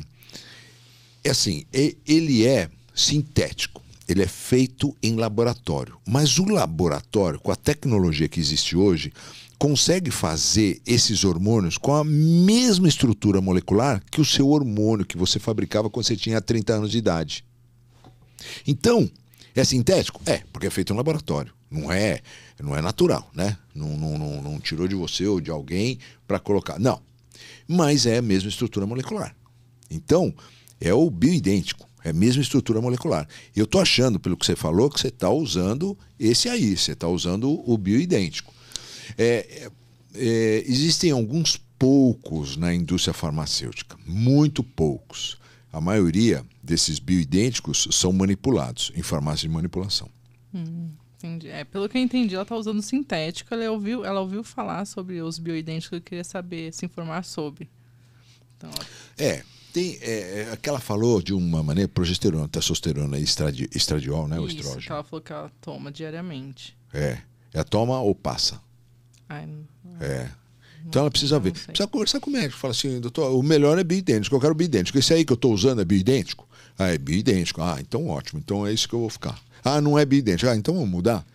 é assim, é, ele é sintético. Ele é feito em laboratório. Mas o laboratório, com a tecnologia que existe hoje, consegue fazer esses hormônios com a mesma estrutura molecular que o seu hormônio que você fabricava quando você tinha 30 anos de idade. Então, é sintético? É, porque é feito em laboratório. Não é, não é natural, né? Não, não, não, não tirou de você ou de alguém para colocar. Não. Mas é a mesma estrutura molecular. Então, é o bioidêntico. É a mesma estrutura molecular. Eu estou achando, pelo que você falou, que você está usando esse aí. Você está usando o bioidêntico. É, é, existem alguns poucos na indústria farmacêutica. Muito poucos. A maioria desses bioidênticos são manipulados em farmácia de manipulação. Hum, entendi. É, pelo que eu entendi, ela está usando sintético. Ela ouviu, ela ouviu falar sobre os bioidênticos e queria saber, se informar sobre. Então, É, tem é, é, aquela falou de uma maneira progesterona, testosterona e estradi, estradiol, né, Isso, o estrógeno. Que ela falou que ela toma diariamente. É, ela é, toma ou passa. é. Então ela precisa ver, precisa conversar com o médico, fala assim, doutor, o melhor é bioidêntico, eu quero bioidêntico. Esse aí que eu estou usando é bioidêntico. Ah, é biidêntico. Ah, então ótimo. Então é isso que eu vou ficar. Ah, não é biidêntico. Ah, então vamos mudar.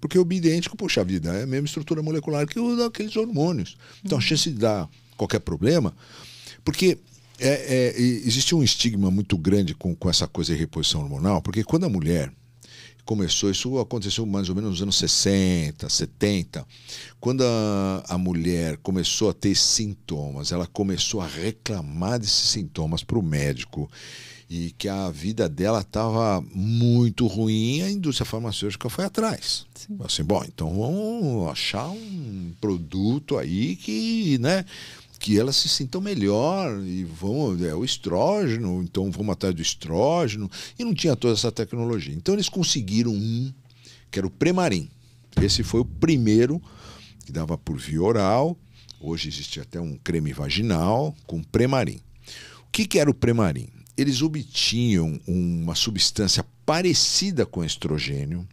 Porque o biidêntico, poxa vida, é a mesma estrutura molecular que o daqueles hormônios. Então a uhum. chance de dar qualquer problema. Porque é, é, existe um estigma muito grande com, com essa coisa de reposição hormonal, porque quando a mulher começou, isso aconteceu mais ou menos nos anos 60, 70, quando a, a mulher começou a ter sintomas, ela começou a reclamar desses sintomas para o médico e que a vida dela estava muito ruim, a indústria farmacêutica foi atrás. Sim. Assim, bom, então vamos achar um produto aí que, né, que elas se sintam melhor e vão é o estrógeno, então vamos atrás do estrógeno e não tinha toda essa tecnologia. Então eles conseguiram um que era o Premarin. Esse foi o primeiro que dava por via oral. Hoje existe até um creme vaginal com Premarin. O que, que era o Premarin? eles obtinham uma substância parecida com estrogênio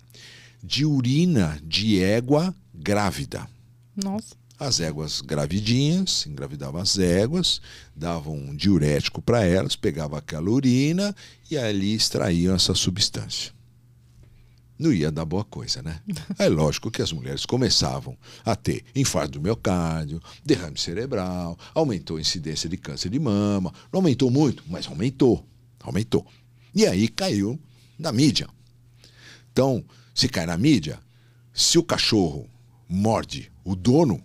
de urina de égua grávida. Nossa. As éguas gravidinhas, engravidavam as éguas, davam um diurético para elas, pegava aquela urina e ali extraíam essa substância não ia dar boa coisa, né? É lógico que as mulheres começavam a ter infarto do miocárdio, derrame cerebral, aumentou a incidência de câncer de mama. Não aumentou muito, mas aumentou. Aumentou. E aí caiu na mídia. Então, se cai na mídia, se o cachorro morde o dono,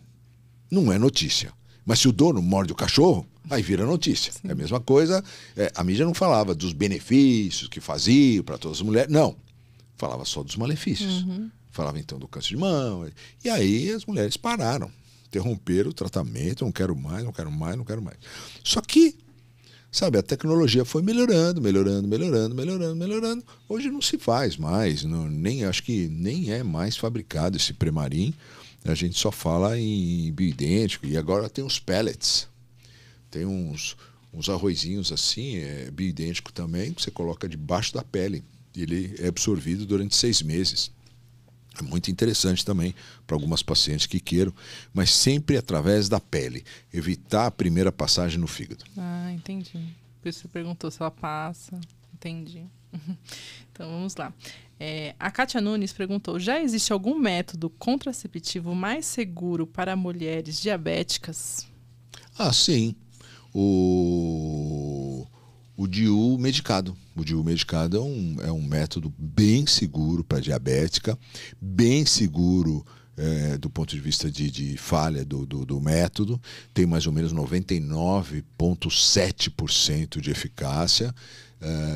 não é notícia. Mas se o dono morde o cachorro, aí vira notícia. Sim. É a mesma coisa, é, a mídia não falava dos benefícios que fazia para todas as mulheres. Não, falava só dos malefícios. Uhum. Falava então do câncer de mão E aí as mulheres pararam, interromperam o tratamento, não quero mais, não quero mais, não quero mais. Só que, sabe, a tecnologia foi melhorando, melhorando, melhorando, melhorando, melhorando. Hoje não se faz mais, não, nem acho que nem é mais fabricado esse premarim. A gente só fala em bioidêntico e agora tem os pellets. Tem uns, uns arrozinhos assim, é, bioidêntico também, que você coloca debaixo da pele ele é absorvido durante seis meses. É muito interessante também para algumas pacientes que queiram, mas sempre através da pele. Evitar a primeira passagem no fígado. Ah, entendi. Por isso você perguntou se ela passa. Entendi. Então vamos lá. É, a Kátia Nunes perguntou: já existe algum método contraceptivo mais seguro para mulheres diabéticas? Ah, sim. O o DIU medicado. O DIU medicado é um, é um método bem seguro para diabética, bem seguro é, do ponto de vista de, de falha do, do, do, método, tem mais ou menos 99,7% de eficácia.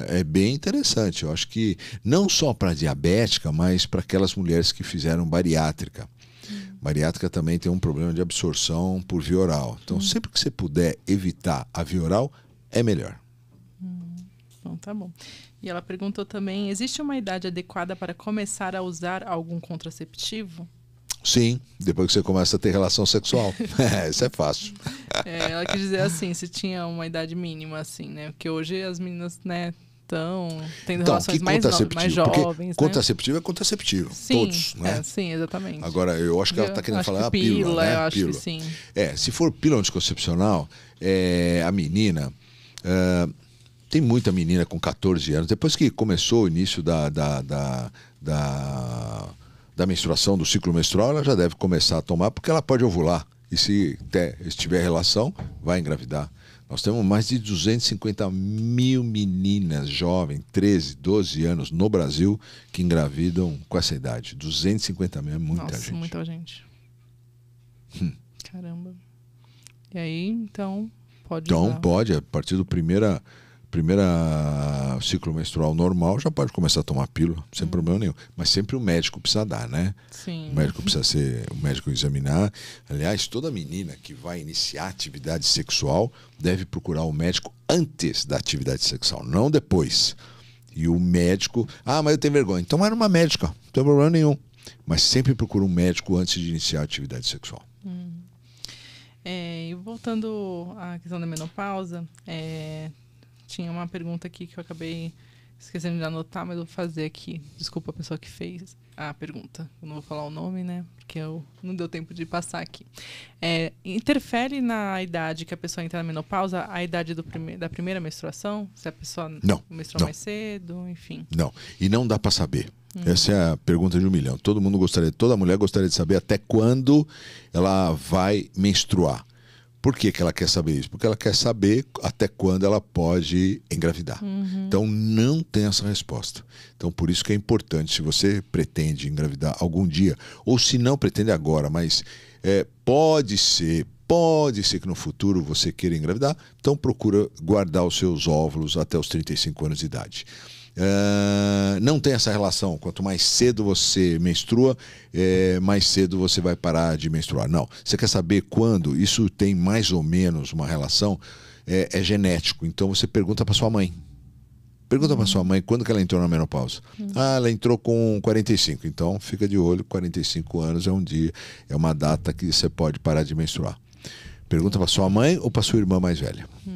É, é bem interessante. Eu acho que não só para diabética, mas para aquelas mulheres que fizeram bariátrica. Hum. Bariátrica também tem um problema de absorção por via oral. Então, hum. sempre que você puder evitar a via oral, é melhor. Então tá bom. E ela perguntou também: existe uma idade adequada para começar a usar algum contraceptivo? Sim, depois que você começa a ter relação sexual. É, isso é fácil. É, ela quis dizer assim, se tinha uma idade mínima, assim, né? Porque hoje as meninas, né, estão tendo então, relações mais, no, mais jovens. Né? Contraceptivo é contraceptivo. Sim, todos, né? É, sim, exatamente. Agora, eu acho que ela está querendo falar que a pílula, pílula, né? Eu acho pílula. que sim. É, se for pílula anticoncepcional, é, a menina. Uh, tem muita menina com 14 anos. Depois que começou o início da, da, da, da, da menstruação, do ciclo menstrual, ela já deve começar a tomar, porque ela pode ovular. E se ter, tiver relação, vai engravidar. Nós temos mais de 250 mil meninas jovens, 13, 12 anos, no Brasil, que engravidam com essa idade. 250 mil é muita Nossa, gente. muita gente. Hum. Caramba. E aí, então, pode. Então, usar. pode, a partir do primeira primeira ciclo menstrual normal, já pode começar a tomar pílula, sem hum. problema nenhum. Mas sempre o médico precisa dar, né? Sim. O médico precisa ser, o médico examinar. Aliás, toda menina que vai iniciar atividade sexual deve procurar o médico antes da atividade sexual, não depois. E o médico, ah, mas eu tenho vergonha. Então era uma médica, não tem problema nenhum. Mas sempre procura um médico antes de iniciar a atividade sexual. Hum. É, e voltando à questão da menopausa, é, tinha uma pergunta aqui que eu acabei esquecendo de anotar, mas vou fazer aqui. Desculpa a pessoa que fez a pergunta. Eu não vou falar o nome, né? Porque eu não deu tempo de passar aqui. É, interfere na idade que a pessoa entra na menopausa, a idade prime da primeira menstruação? Se a pessoa não, menstruou não. mais cedo, enfim. Não, e não dá para saber. Hum. Essa é a pergunta de um milhão. Todo mundo gostaria, toda mulher gostaria de saber até quando ela vai menstruar. Por que, que ela quer saber isso? Porque ela quer saber até quando ela pode engravidar. Uhum. Então não tem essa resposta. Então por isso que é importante, se você pretende engravidar algum dia, ou se não pretende agora, mas é, pode ser, pode ser que no futuro você queira engravidar, então procura guardar os seus óvulos até os 35 anos de idade. Ah, não tem essa relação. Quanto mais cedo você menstrua, é, mais cedo você vai parar de menstruar. Não. Você quer saber quando? Isso tem mais ou menos uma relação. É, é genético. Então você pergunta para sua mãe. Pergunta para sua mãe quando que ela entrou na menopausa. Hum. Ah, ela entrou com 45. Então fica de olho, 45 anos é um dia, é uma data que você pode parar de menstruar. Pergunta para sua mãe ou para sua irmã mais velha. Hum.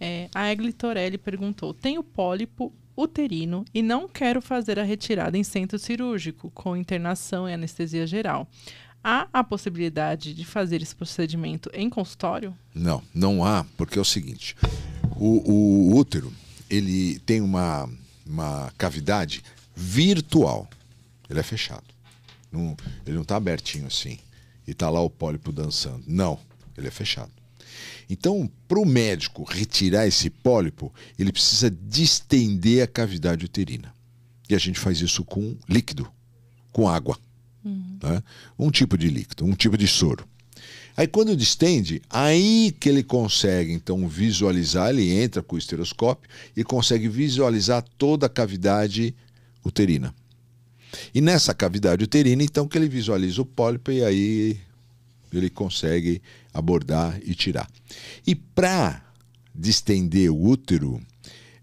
É, a Egli Torelli perguntou: tenho pólipo uterino e não quero fazer a retirada em centro cirúrgico, com internação e anestesia geral. Há a possibilidade de fazer esse procedimento em consultório? Não, não há, porque é o seguinte: o, o útero ele tem uma, uma cavidade virtual, ele é fechado, não, ele não está abertinho assim e está lá o pólipo dançando. Não, ele é fechado. Então, para o médico retirar esse pólipo, ele precisa distender a cavidade uterina. E a gente faz isso com líquido, com água. Uhum. Né? Um tipo de líquido, um tipo de soro. Aí quando distende, aí que ele consegue então visualizar, ele entra com o esteroscópio e consegue visualizar toda a cavidade uterina. E nessa cavidade uterina, então, que ele visualiza o pólipo e aí ele consegue abordar e tirar. E para distender o útero,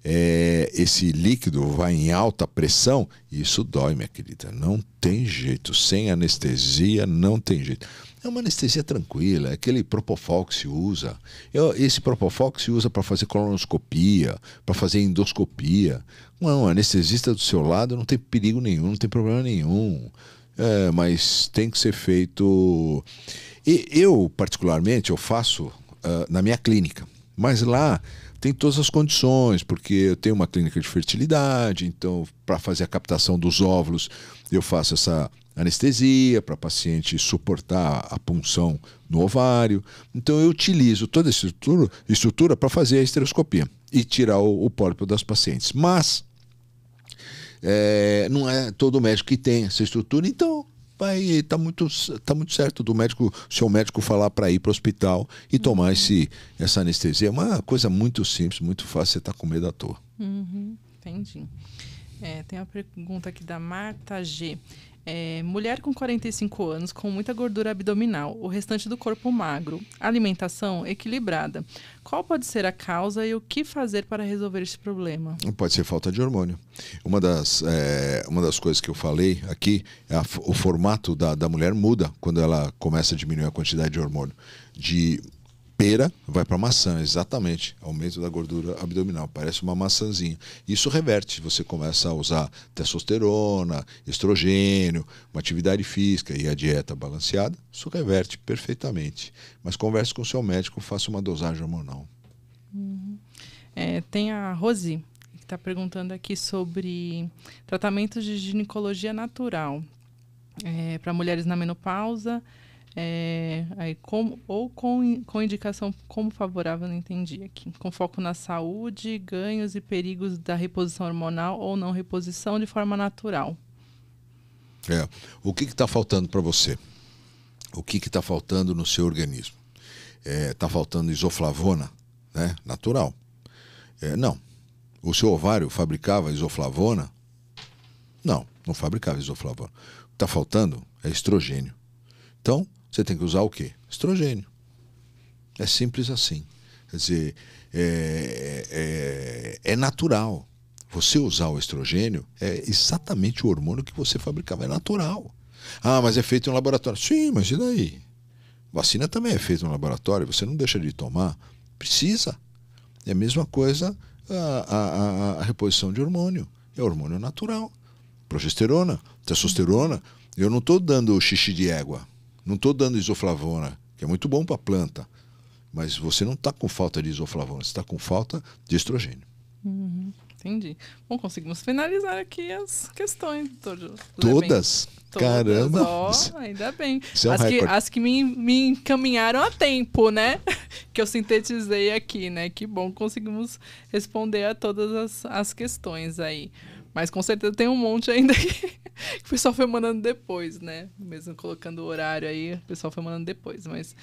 é, esse líquido vai em alta pressão, e isso dói, minha querida. Não tem jeito. Sem anestesia, não tem jeito. É uma anestesia tranquila, é aquele propofol que se usa. Eu, esse propofol que se usa para fazer colonoscopia, para fazer endoscopia. Não, anestesista do seu lado não tem perigo nenhum, não tem problema nenhum. É, mas tem que ser feito e eu, particularmente, eu faço uh, na minha clínica. Mas lá tem todas as condições, porque eu tenho uma clínica de fertilidade, então para fazer a captação dos óvulos, eu faço essa anestesia para paciente suportar a punção no ovário. Então eu utilizo toda essa estrutura, estrutura para fazer a estereoscopia e tirar o, o pólipo das pacientes. Mas é, não é todo médico que tem essa estrutura, então vai tá muito tá muito certo do médico seu médico falar para ir para o hospital e uhum. tomar uhum. esse essa anestesia é uma coisa muito simples muito fácil você tá com medo à toa uhum. entendi é, tem uma pergunta aqui da Marta G é, mulher com 45 anos com muita gordura abdominal, o restante do corpo magro, alimentação equilibrada. Qual pode ser a causa e o que fazer para resolver esse problema? Pode ser falta de hormônio. Uma das, é, uma das coisas que eu falei aqui é a, o formato da, da mulher muda quando ela começa a diminuir a quantidade de hormônio. De pera vai para maçã, exatamente. Aumento é da gordura abdominal, parece uma maçãzinha. Isso reverte, você começa a usar testosterona, estrogênio, uma atividade física e a dieta balanceada, isso reverte perfeitamente. Mas converse com o seu médico, faça uma dosagem hormonal. Uhum. É, tem a Rosi, que está perguntando aqui sobre tratamentos de ginecologia natural é, para mulheres na menopausa. É, aí ou com, com indicação como favorável, não entendi aqui. Com foco na saúde, ganhos e perigos da reposição hormonal ou não reposição de forma natural. É. O que está faltando para você? O que está faltando no seu organismo? Está é, tá faltando isoflavona, né? Natural. É, não. O seu ovário fabricava isoflavona? Não, não fabricava isoflavona. O que está faltando é estrogênio. Então, você tem que usar o quê? Estrogênio. É simples assim. Quer dizer, é, é, é, é natural. Você usar o estrogênio é exatamente o hormônio que você fabricava, é natural. Ah, mas é feito em laboratório. Sim, mas e daí? Vacina também é feita em laboratório, você não deixa de tomar. Precisa. É a mesma coisa a, a, a, a reposição de hormônio. É hormônio natural. Progesterona, testosterona. Eu não estou dando xixi de égua. Não estou dando isoflavona, que é muito bom para a planta, mas você não está com falta de isoflavona, você está com falta de estrogênio. Uhum, entendi. Bom, conseguimos finalizar aqui as questões, doutor. Todas? Todas? Caramba! Ó, oh, ainda bem. É um as, que, as que me, me encaminharam a tempo, né? que eu sintetizei aqui, né? Que bom, conseguimos responder a todas as, as questões aí. Mas com certeza tem um monte ainda que, o pessoal foi mandando depois, né? Mesmo colocando o horário aí, o pessoal foi mandando depois. Mas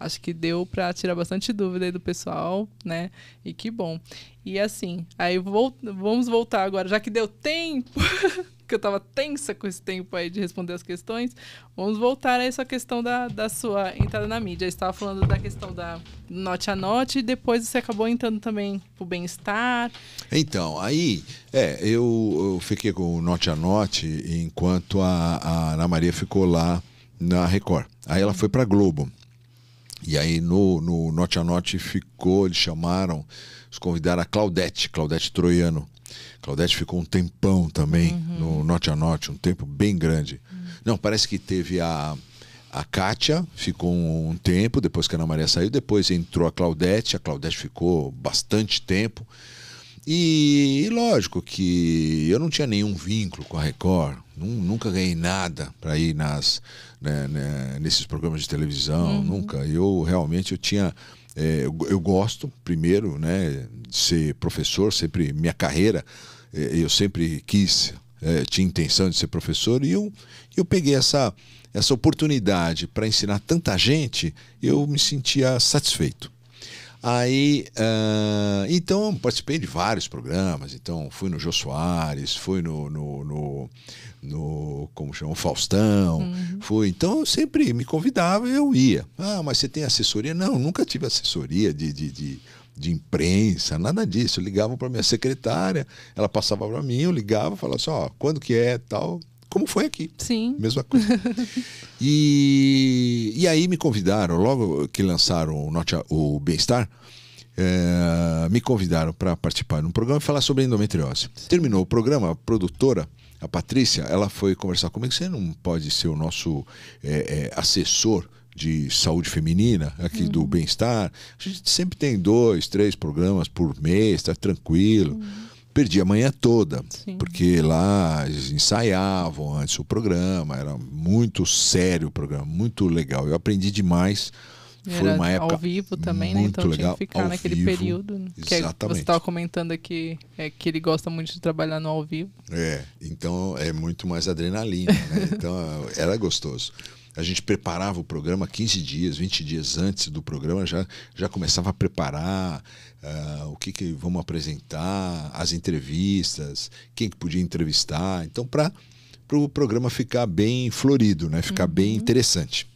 acho que deu para tirar bastante dúvida aí do pessoal, né? E que bom. E assim, aí vou, vamos voltar agora, já que deu tempo, que eu estava tensa com esse tempo aí de responder as questões, vamos voltar a essa questão da, da sua entrada na mídia. Você estava falando da questão da note a note e depois você acabou entrando também pro bem-estar. Então, aí, é, eu, eu, fiquei com o note a note enquanto a, a Ana Maria ficou lá na Record. Aí ela foi para Globo. E aí no, no Note a Note ficou, eles chamaram, os convidaram a Claudete, Claudete Troiano. Claudete ficou um tempão também uhum. no Note a Note, um tempo bem grande. Uhum. Não, parece que teve a, a Kátia, ficou um, um tempo, depois que a Ana Maria saiu, depois entrou a Claudete, a Claudete ficou bastante tempo. E, e lógico que eu não tinha nenhum vínculo com a Record, Nunca ganhei nada para ir nas, né, né, nesses programas de televisão, uhum. nunca. Eu realmente eu tinha. É, eu, eu, gosto, primeiro, né, de ser professor, sempre minha carreira, é, eu sempre quis, é, tinha intenção de ser professor, e eu, eu peguei essa, essa oportunidade para ensinar tanta gente, eu me sentia satisfeito. Aí, uh, então, participei de vários programas. Então, fui no Jô Soares, fui no, no, no, no como chama, Faustão, uhum. Então eu sempre me convidava e eu ia. Ah, mas você tem assessoria? Não, nunca tive assessoria de, de, de, de imprensa, nada disso. ligava para minha secretária, ela passava para mim, eu ligava, falava assim, ó, oh, quando que é, tal, como foi aqui. Sim. Mesma coisa. e, e aí me convidaram, logo que lançaram o, Norte, o Bem-Estar, é, me convidaram para participar de um programa e falar sobre endometriose. Terminou o programa, a produtora a Patrícia, ela foi conversar comigo. Você não pode ser o nosso é, é, assessor de saúde feminina, aqui uhum. do bem-estar. A gente sempre tem dois, três programas por mês, tá tranquilo. Uhum. Perdi a manhã toda, Sim. porque lá eles ensaiavam antes o programa, era muito sério o programa, muito legal. Eu aprendi demais foi uma época. Ao vivo também, né? Então legal, tinha que ficar naquele vivo, período. Né? É exatamente. você estava comentando aqui é, que ele gosta muito de trabalhar no ao vivo. É, então é muito mais adrenalina, né? Então era gostoso. A gente preparava o programa 15 dias, 20 dias antes do programa, já, já começava a preparar uh, o que, que vamos apresentar, as entrevistas, quem que podia entrevistar. Então, para o pro programa ficar bem florido, né? ficar uhum. bem interessante.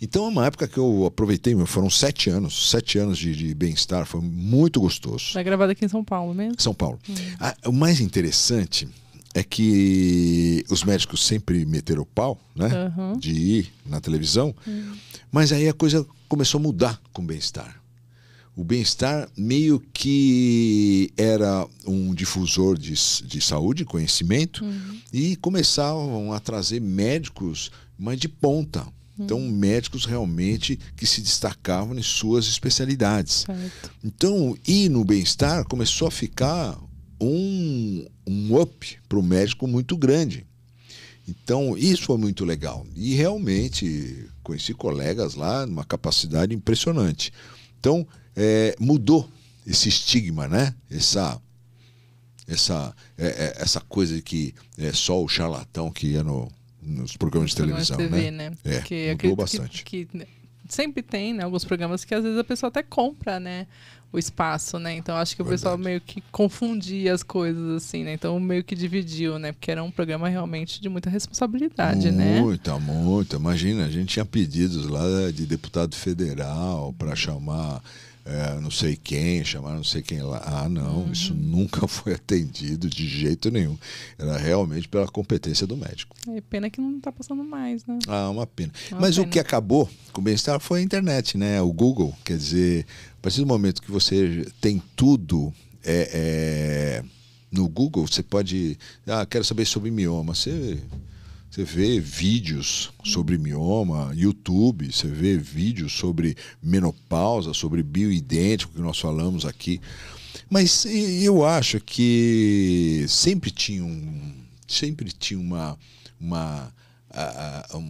Então é uma época que eu aproveitei, foram sete anos, sete anos de, de bem-estar, foi muito gostoso. Está gravado aqui em São Paulo mesmo? São Paulo. Hum. Ah, o mais interessante é que os médicos sempre meteram o pau, né? Uhum. De ir na televisão. Hum. Mas aí a coisa começou a mudar com o bem-estar. O bem-estar meio que era um difusor de, de saúde, conhecimento, uhum. e começavam a trazer médicos, mas de ponta, então, hum. médicos realmente que se destacavam em suas especialidades. Certo. Então, e no bem-estar começou a ficar um, um up para o médico muito grande. Então, isso foi muito legal. E realmente conheci colegas lá numa capacidade impressionante. Então, é, mudou esse estigma, né? Essa, essa, é, é, essa coisa de que é só o charlatão que ia no nos programas de programas televisão, de TV, né? né? É, Porque mudou bastante. Que, que né, sempre tem, né? Alguns programas que às vezes a pessoa até compra, né? O espaço, né? Então acho que o Verdade. pessoal meio que confundia as coisas, assim, né? Então meio que dividiu, né? Porque era um programa realmente de muita responsabilidade, muita, né? Muita, muita. Imagina, a gente tinha pedidos lá de deputado federal para chamar é, não sei quem, chamaram não sei quem lá. Ah, não, uhum. isso nunca foi atendido de jeito nenhum. Era realmente pela competência do médico. É pena que não está passando mais, né? Ah, é uma pena. É uma Mas pena. o que acabou com o bem-estar foi a internet, né? O Google. Quer dizer, a partir do momento que você tem tudo. É, é, no Google, você pode. Ah, quero saber sobre mioma. Você você vê vídeos sobre mioma, YouTube, você vê vídeos sobre menopausa, sobre bioidêntico que nós falamos aqui. Mas eu acho que sempre tinha um, sempre tinha uma, uma uh, um,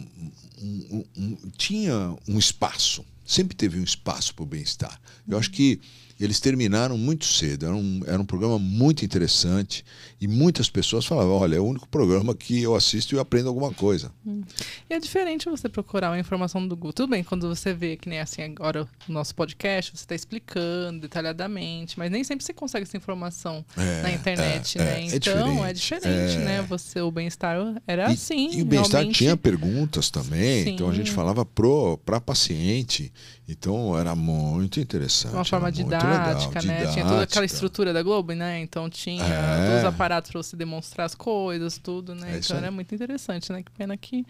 um, um, tinha um espaço, sempre teve um espaço para o bem-estar. Eu acho que eles terminaram muito cedo. Era um, era um programa muito interessante. E muitas pessoas falavam: olha, é o único programa que eu assisto e eu aprendo alguma coisa. Hum. E é diferente você procurar uma informação do Google. Tudo bem, quando você vê que nem assim agora o nosso podcast, você está explicando detalhadamente, mas nem sempre você consegue essa informação é, na internet, é, né? É, é então é diferente, diferente é. né? Você, o bem-estar era e, assim. E o bem-estar tinha perguntas também, Sim. então a gente falava para paciente. Então era muito interessante. Uma forma didática, legal, né? Didática. Tinha toda aquela estrutura da Globo, né? Então tinha é, todos os preparados para você demonstrar as coisas, tudo, né? É então era muito interessante, né? Que pena que,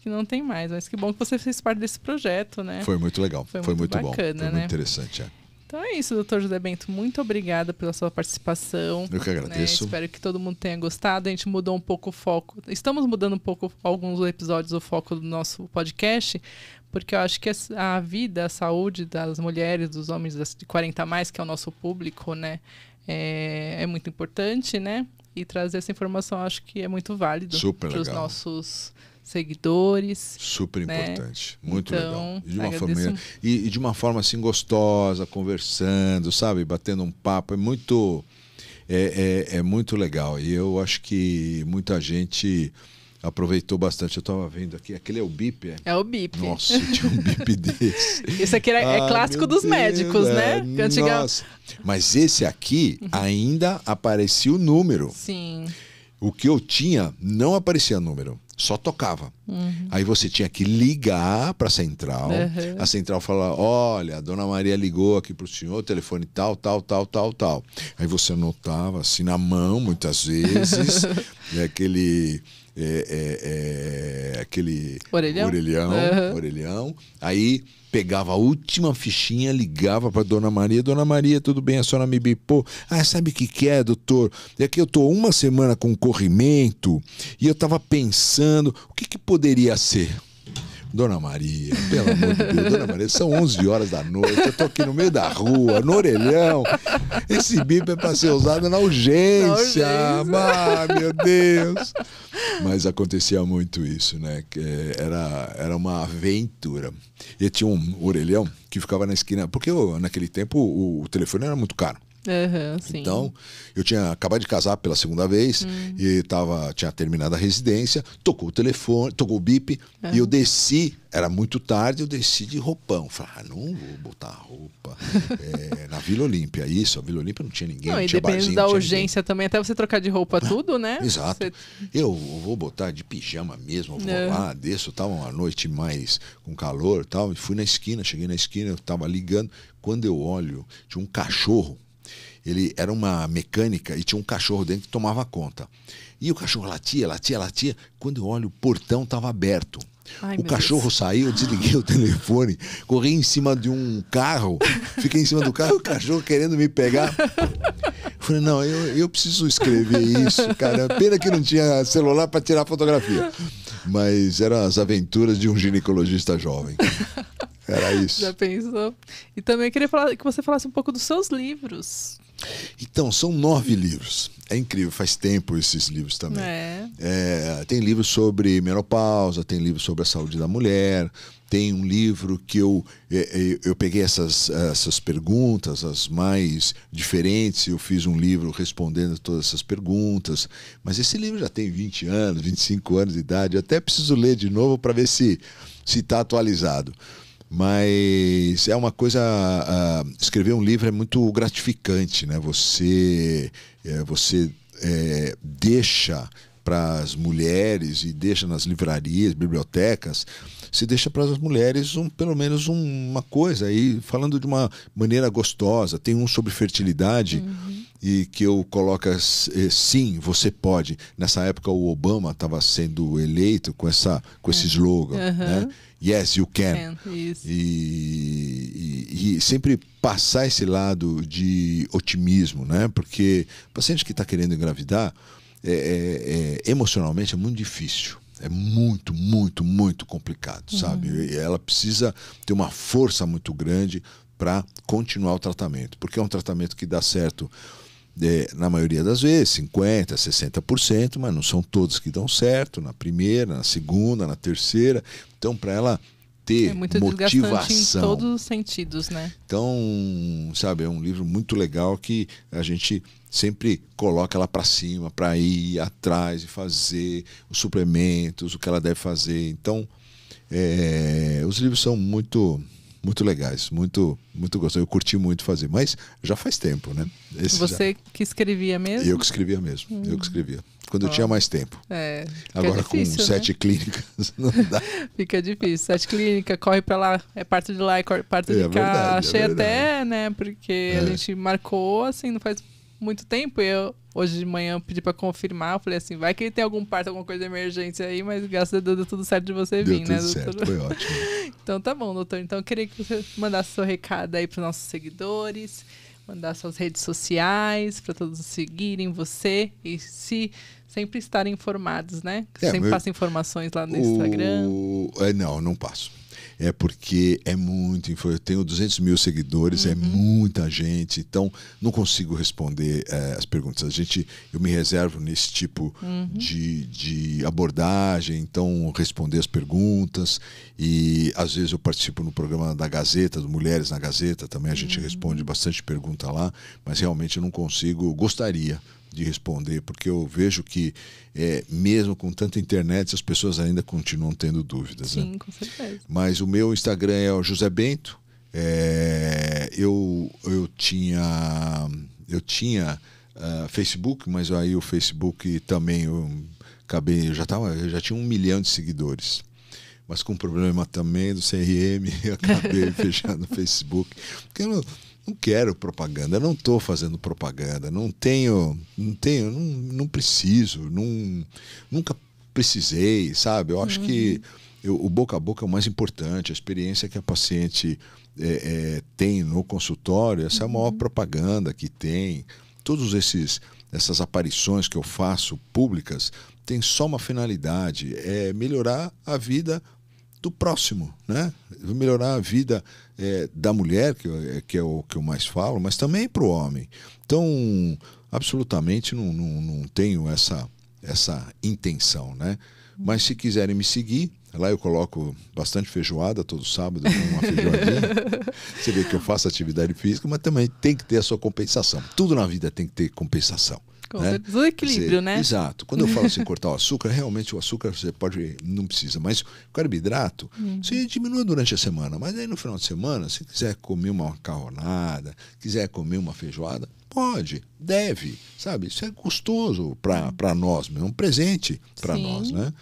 que não tem mais, mas que bom que você fez parte desse projeto, né? Foi muito legal, foi, foi muito, muito, bacana, bom, foi né? muito interessante, é. Então é isso, doutor José Bento. Muito obrigada pela sua participação. Eu que né? agradeço. Né? Espero que todo mundo tenha gostado. A gente mudou um pouco o foco. Estamos mudando um pouco alguns episódios o foco do nosso podcast, porque eu acho que a vida, a saúde das mulheres, dos homens de 40 a mais, que é o nosso público, né? É, é muito importante, né? e trazer essa informação acho que é muito válido para os nossos seguidores. Super né? importante, né? muito então, legal. E de, uma forma, e, e de uma forma assim gostosa, conversando, sabe, batendo um papo, é muito é, é, é muito legal. E eu acho que muita gente aproveitou bastante. Eu estava vendo aqui, aquele é o BIP? É, é o BIP. Nossa, tinha um BIP desse. Esse aqui é ah, clássico dos Deus, médicos, né? É, antiga... Nossa. Mas esse aqui uhum. ainda aparecia o número. Sim. O que eu tinha não aparecia número, só tocava. Uhum. Aí você tinha que ligar para a central. Uhum. A central falava: olha, a dona Maria ligou aqui para o senhor, telefone tal, tal, tal, tal, tal. Aí você anotava assim na mão, muitas vezes, né, aquele é, é, é, aquele orelhão, orelhão, uhum. orelhão. Aí pegava a última fichinha, ligava para Dona Maria. Dona Maria, tudo bem? A senhora me bipou. Ah, sabe o que, que é, doutor? É que eu tô uma semana com corrimento e eu estava pensando o que, que poderia ser. Dona Maria, pelo amor de Deus, Dona Maria, são 11 horas da noite, eu tô aqui no meio da rua, no orelhão. Esse bip é para ser usado na urgência. Na urgência. Ah, meu Deus. Mas acontecia muito isso, né? Eh, era, era uma aventura. E tinha um orelhão que ficava na esquina, porque naquele tempo o telefone era muito caro. Uhum, então, eu tinha acabado de casar pela segunda vez uhum. e tava, tinha terminado a residência, tocou o telefone, tocou o bip uhum. e eu desci, era muito tarde, eu desci de roupão. Falei, ah, não vou botar roupa é, na Vila Olímpia. É isso, a Vila Olímpia não tinha ninguém, não, não tinha barzinho. da urgência também, até você trocar de roupa ah, tudo, né? Exato. Você... Eu vou botar de pijama mesmo, vou lá, desço, tava uma noite mais com calor tal, e fui na esquina, cheguei na esquina, eu tava ligando, quando eu olho, tinha um cachorro ele era uma mecânica e tinha um cachorro dentro que tomava conta. E o cachorro latia, latia, latia. Quando eu olho, o portão estava aberto. Ai, o cachorro Deus. saiu, eu desliguei o telefone, corri em cima de um carro, fiquei em cima do carro, o cachorro querendo me pegar. Eu falei, não, eu, eu preciso escrever isso, cara. Pena que não tinha celular para tirar fotografia. Mas eram as aventuras de um ginecologista jovem. Era isso. Já pensou? E também queria falar, que você falasse um pouco dos seus livros. Então, são nove livros. É incrível, faz tempo esses livros também. É. É, tem livro sobre menopausa, tem livro sobre a saúde da mulher, tem um livro que eu, eu, é, é, eu peguei essas, essas perguntas, as mais diferentes, eu fiz um livro respondendo todas essas perguntas. Mas esse livro já tem 20 anos, 25 anos de idade, eu até preciso ler de novo para ver se está atualizado. Mas é uma coisa. Uh, escrever um livro é muito gratificante, né? Você, é, você é, deixa para as mulheres e deixa nas livrarias, bibliotecas, se deixa para as mulheres um, pelo menos um, uma coisa aí, falando de uma maneira gostosa. Tem um sobre fertilidade. Uhum e que eu coloca eh, sim, você pode. Nessa época o Obama estava sendo eleito com essa com esse é. slogan, né? Yes, you can. can. E, e, e, sempre passar esse lado de otimismo, né? Porque paciente que está querendo engravidar, é, é, é, emocionalmente é muito difícil. É muito, muito, muito complicado, uhum. sabe? E ela precisa ter uma força muito grande para continuar o tratamento, porque é um tratamento que dá certo é, na maioria das vezes, 50%, 60%, mas não são todos que dão certo, na primeira, na segunda, na terceira. Então, para ela ter é muito motivação. em todos os sentidos, né? Então, sabe, é um livro muito legal que a gente sempre coloca ela para cima, para ir atrás e fazer os suplementos, o que ela deve fazer. Então, é, os livros são muito muito legais, muito muito gostoso. Eu curti muito fazer, mas já faz tempo, né? Esse Você já... que escrevia mesmo? Eu que escrevia mesmo, hum. eu que escrevia. Quando eu tinha mais tempo. É, Agora difícil, com né? sete clínicas não dá. fica difícil. Sete clínicas, corre para lá, é parte de lá, é parte é de cá. Verdade, é Achei é até, né? Porque a é. gente marcou, assim, não faz muito tempo. Eu hoje de manhã pedi para confirmar. Eu falei assim, vai que ele tem algum parto, alguma coisa de emergência aí, mas graças a Deus deu tudo certo de você deu vir, né, tudo né, doutor? Certo, foi ótimo. então tá bom, doutor. Então eu queria que você mandasse seu recado aí para nossos seguidores, mandar suas redes sociais para todos seguirem você e se sempre estarem informados, né? Que é, sempre meu... passa informações lá no o... Instagram. É, não, não passo é porque é muito. Eu tenho 200 mil seguidores, é uhum. é muita gente, então não consigo responder é, as perguntas. A gente, eu me reservo nesse tipo uhum. de, de abordagem, então responder as perguntas e às vezes eu participo no programa da Gazeta, do Mulheres na Gazeta, também a gente uhum. responde bastante pergunta lá, mas realmente eu não consigo. Gostaria de responder, porque eu vejo que, é, mesmo com tanta internet, as pessoas ainda continuam tendo dúvidas. Né? Sim, né? com certeza. Mas o meu Instagram é o José Bento. É, eu, eu tinha, eu tinha uh, Facebook, mas aí o Facebook também eu acabei, eu já, tava, eu já tinha um milhão de seguidores mas com um problema também do CRM, eu acabei fechando o Facebook. Porque eu não quero propaganda, não estou fazendo propaganda, não tenho, não tenho, não, não preciso, não, nunca precisei, sabe? Eu acho uhum. que eu, o boca a boca é o mais importante, a experiência que a paciente é, é, tem no consultório, essa uhum. é a maior uhum. propaganda que tem. Todos esses essas aparições que eu faço públicas têm só uma finalidade, é melhorar a vida do próximo, né? melhorar a vida é, da mulher, que, é que é o que eu mais falo, mas também para o homem. Então, absolutamente não, não, não tenho essa, essa intenção, né? Mas se quiserem me seguir, lá eu coloco bastante feijoada todo sábado, uma feijoadinha. Você vê que eu faço atividade física, mas também tem que ter a sua compensação. Tudo na vida tem que ter compensação. Com né? certeza, o equilíbrio, né? Exato. Quando eu falo assim, cortar o açúcar, realmente o açúcar você pode, não precisa, mas o carboidrato, hum. você diminui durante a semana, mas aí no final de semana, se quiser comer uma macarronada, quiser comer uma feijoada, pode, deve, sabe? Isso é gostoso para hum. nós, é um presente para nós, né?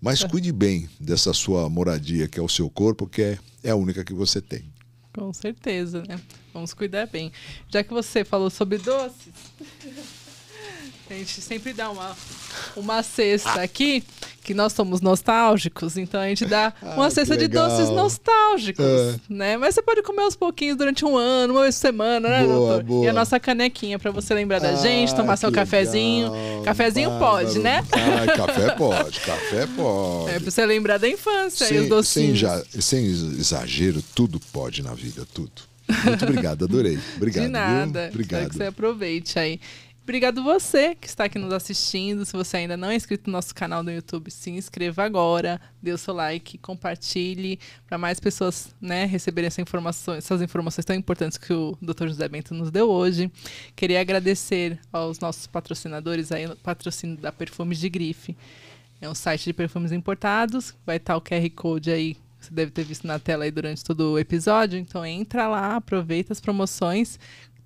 Mas cuide bem dessa sua moradia, que é o seu corpo, que é, é a única que você tem. Com certeza, né? Vamos cuidar bem. Já que você falou sobre doces. A gente sempre dá uma, uma cesta aqui, que nós somos nostálgicos, então a gente dá ah, uma ah, cesta de doces nostálgicos, é. né? Mas você pode comer aos pouquinhos durante um ano, uma vez por semana, né, boa, doutor? Boa. E a nossa canequinha para você lembrar da ah, gente, tomar ah, seu cafezinho. Legal. Cafezinho Bárbaro. Ah, pode, né? Ah, café pode, café pode. É pra você lembrar da infância sem, e os docinhos. Sem, sem exagero, tudo pode na vida, tudo. Muito obrigado, adorei. Obrigado. De nada. Viu? Obrigado. Espero que você aproveite aí. Obrigado você que está aqui nos assistindo. Se você ainda não é inscrito no nosso canal do YouTube, se inscreva agora, dê o seu like, compartilhe para mais pessoas, né, receberem essa informação, essas informações tão importantes que o Dr. José Bento nos deu hoje. Queria agradecer aos nossos patrocinadores aí, patrocínio da Perfumes de Grife. É um site de perfumes importados, vai estar tá o QR Code aí você deve ter visto na tela aí durante todo o episódio. Então entra lá, aproveita as promoções,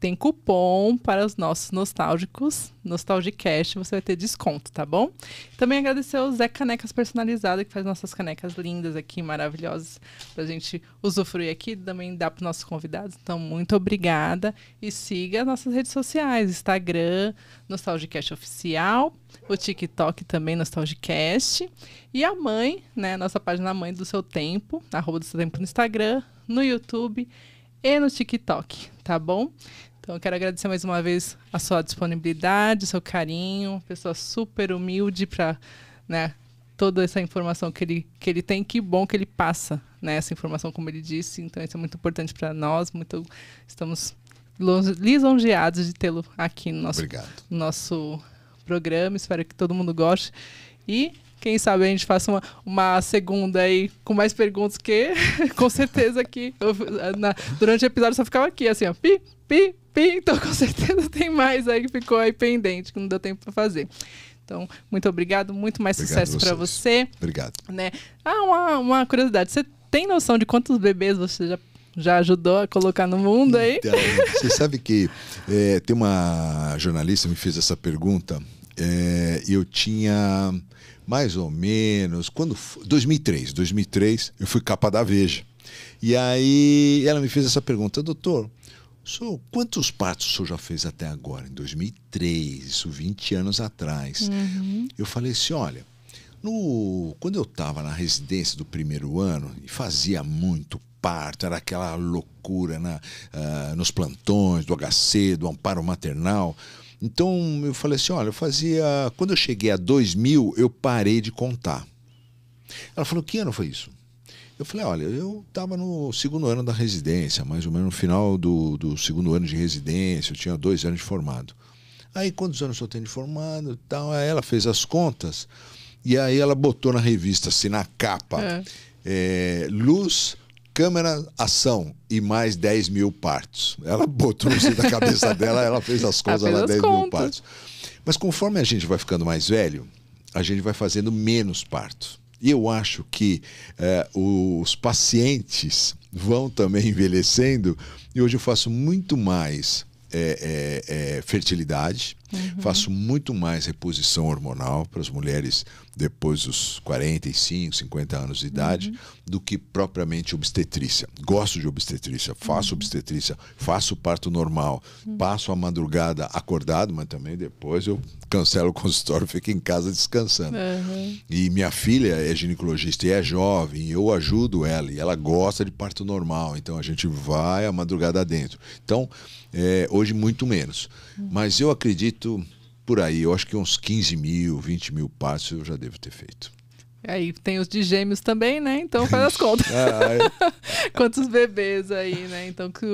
tem cupom para os nossos nostálgicos. Nostalgicast, você vai ter desconto, tá bom? Também agradecer ao Zé Canecas Personalizado, que faz nossas canecas lindas aqui, maravilhosas, para a gente usufruir aqui. Também dá para os nossos convidados. Então, muito obrigada. E siga nossas redes sociais: Instagram, Nostalgicast Oficial, o TikTok também, Nostalgicast. E a mãe, né? Nossa página Mãe do Seu Tempo, arroba do seu tempo no Instagram, no YouTube e no TikTok, tá bom? Então, eu quero agradecer mais uma vez a sua disponibilidade, seu carinho, pessoa super humilde para né, toda essa informação que ele, que ele tem. Que bom que ele passa né, essa informação, como ele disse. Então, isso é muito importante para nós. Muito, estamos lisonjeados de tê-lo aqui no nosso, nosso programa. Espero que todo mundo goste. E quem sabe a gente faça uma, uma segunda aí com mais perguntas que com certeza que eu, na, durante o episódio só ficava aqui assim ó, pi pi então com certeza tem mais aí que ficou aí pendente, que não deu tempo para fazer. Então, muito obrigado, muito mais obrigado sucesso para você. Obrigado. Né? Ah, uma, uma curiosidade, você tem noção de quantos bebês você já já ajudou a colocar no mundo aí? Então, você sabe que é, tem uma jornalista me fez essa pergunta. É, eu tinha mais ou menos quando 2003, 2003 eu fui capa da Veja. E aí ela me fez essa pergunta, doutor, So, quantos partos o senhor já fez até agora? Em 2003, isso 20 anos atrás. Uhum. Eu falei assim: olha, no, quando eu estava na residência do primeiro ano e fazia muito parto, era aquela loucura na, né? uh, nos plantões do HC, do amparo maternal. Então eu falei assim: olha, eu fazia. Quando eu cheguei a 2000, eu parei de contar. Ela falou: que ano foi isso? Eu falei, olha, eu estava no segundo ano da residência, mais ou menos no final do, do segundo ano de residência, eu tinha dois anos de formado. Aí, quantos anos eu tenho de formado tal? Aí ela fez as contas e aí ela botou na revista, assim, na capa, é. É, luz, câmera, ação e mais 10 mil partos. Ela botou isso da cabeça dela, ela fez as coisas lá, 10 mil partos. Mas conforme a gente vai ficando mais velho, a gente vai fazendo menos partos. E eu acho que é, os pacientes vão também envelhecendo e hoje eu faço muito mais é, é, é fertilidade Uhum. Faço muito mais reposição hormonal para as mulheres depois dos 45, 50 anos de idade uhum. do que propriamente obstetrícia. Gosto de obstetrícia, faço uhum. obstetrícia, faço parto normal, uhum. passo a madrugada acordado, mas também depois eu cancelo o consultório, fico em casa descansando. Uhum. E minha filha é ginecologista e é jovem, eu ajudo ela e ela gosta de parto normal, então a gente vai a madrugada dentro. Então, é, hoje muito menos. Mas eu acredito por aí, eu acho que uns 15 mil, 20 mil passos eu já devo ter feito. E aí tem os de gêmeos também, né? Então faz as contas. Ah, é. Quantos bebês aí, né? Então que,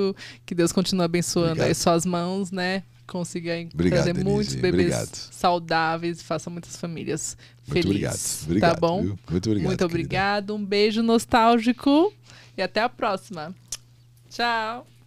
que Deus continue abençoando Obrigado. aí suas mãos, né? Consiga obrigado, trazer Denise. muitos bebês obrigado. saudáveis e faça muitas famílias Muito felizes. Muito tá obrigado. Tá bom? Viu? Muito obrigado. Muito obrigado. Querida. Um beijo nostálgico e até a próxima. Tchau.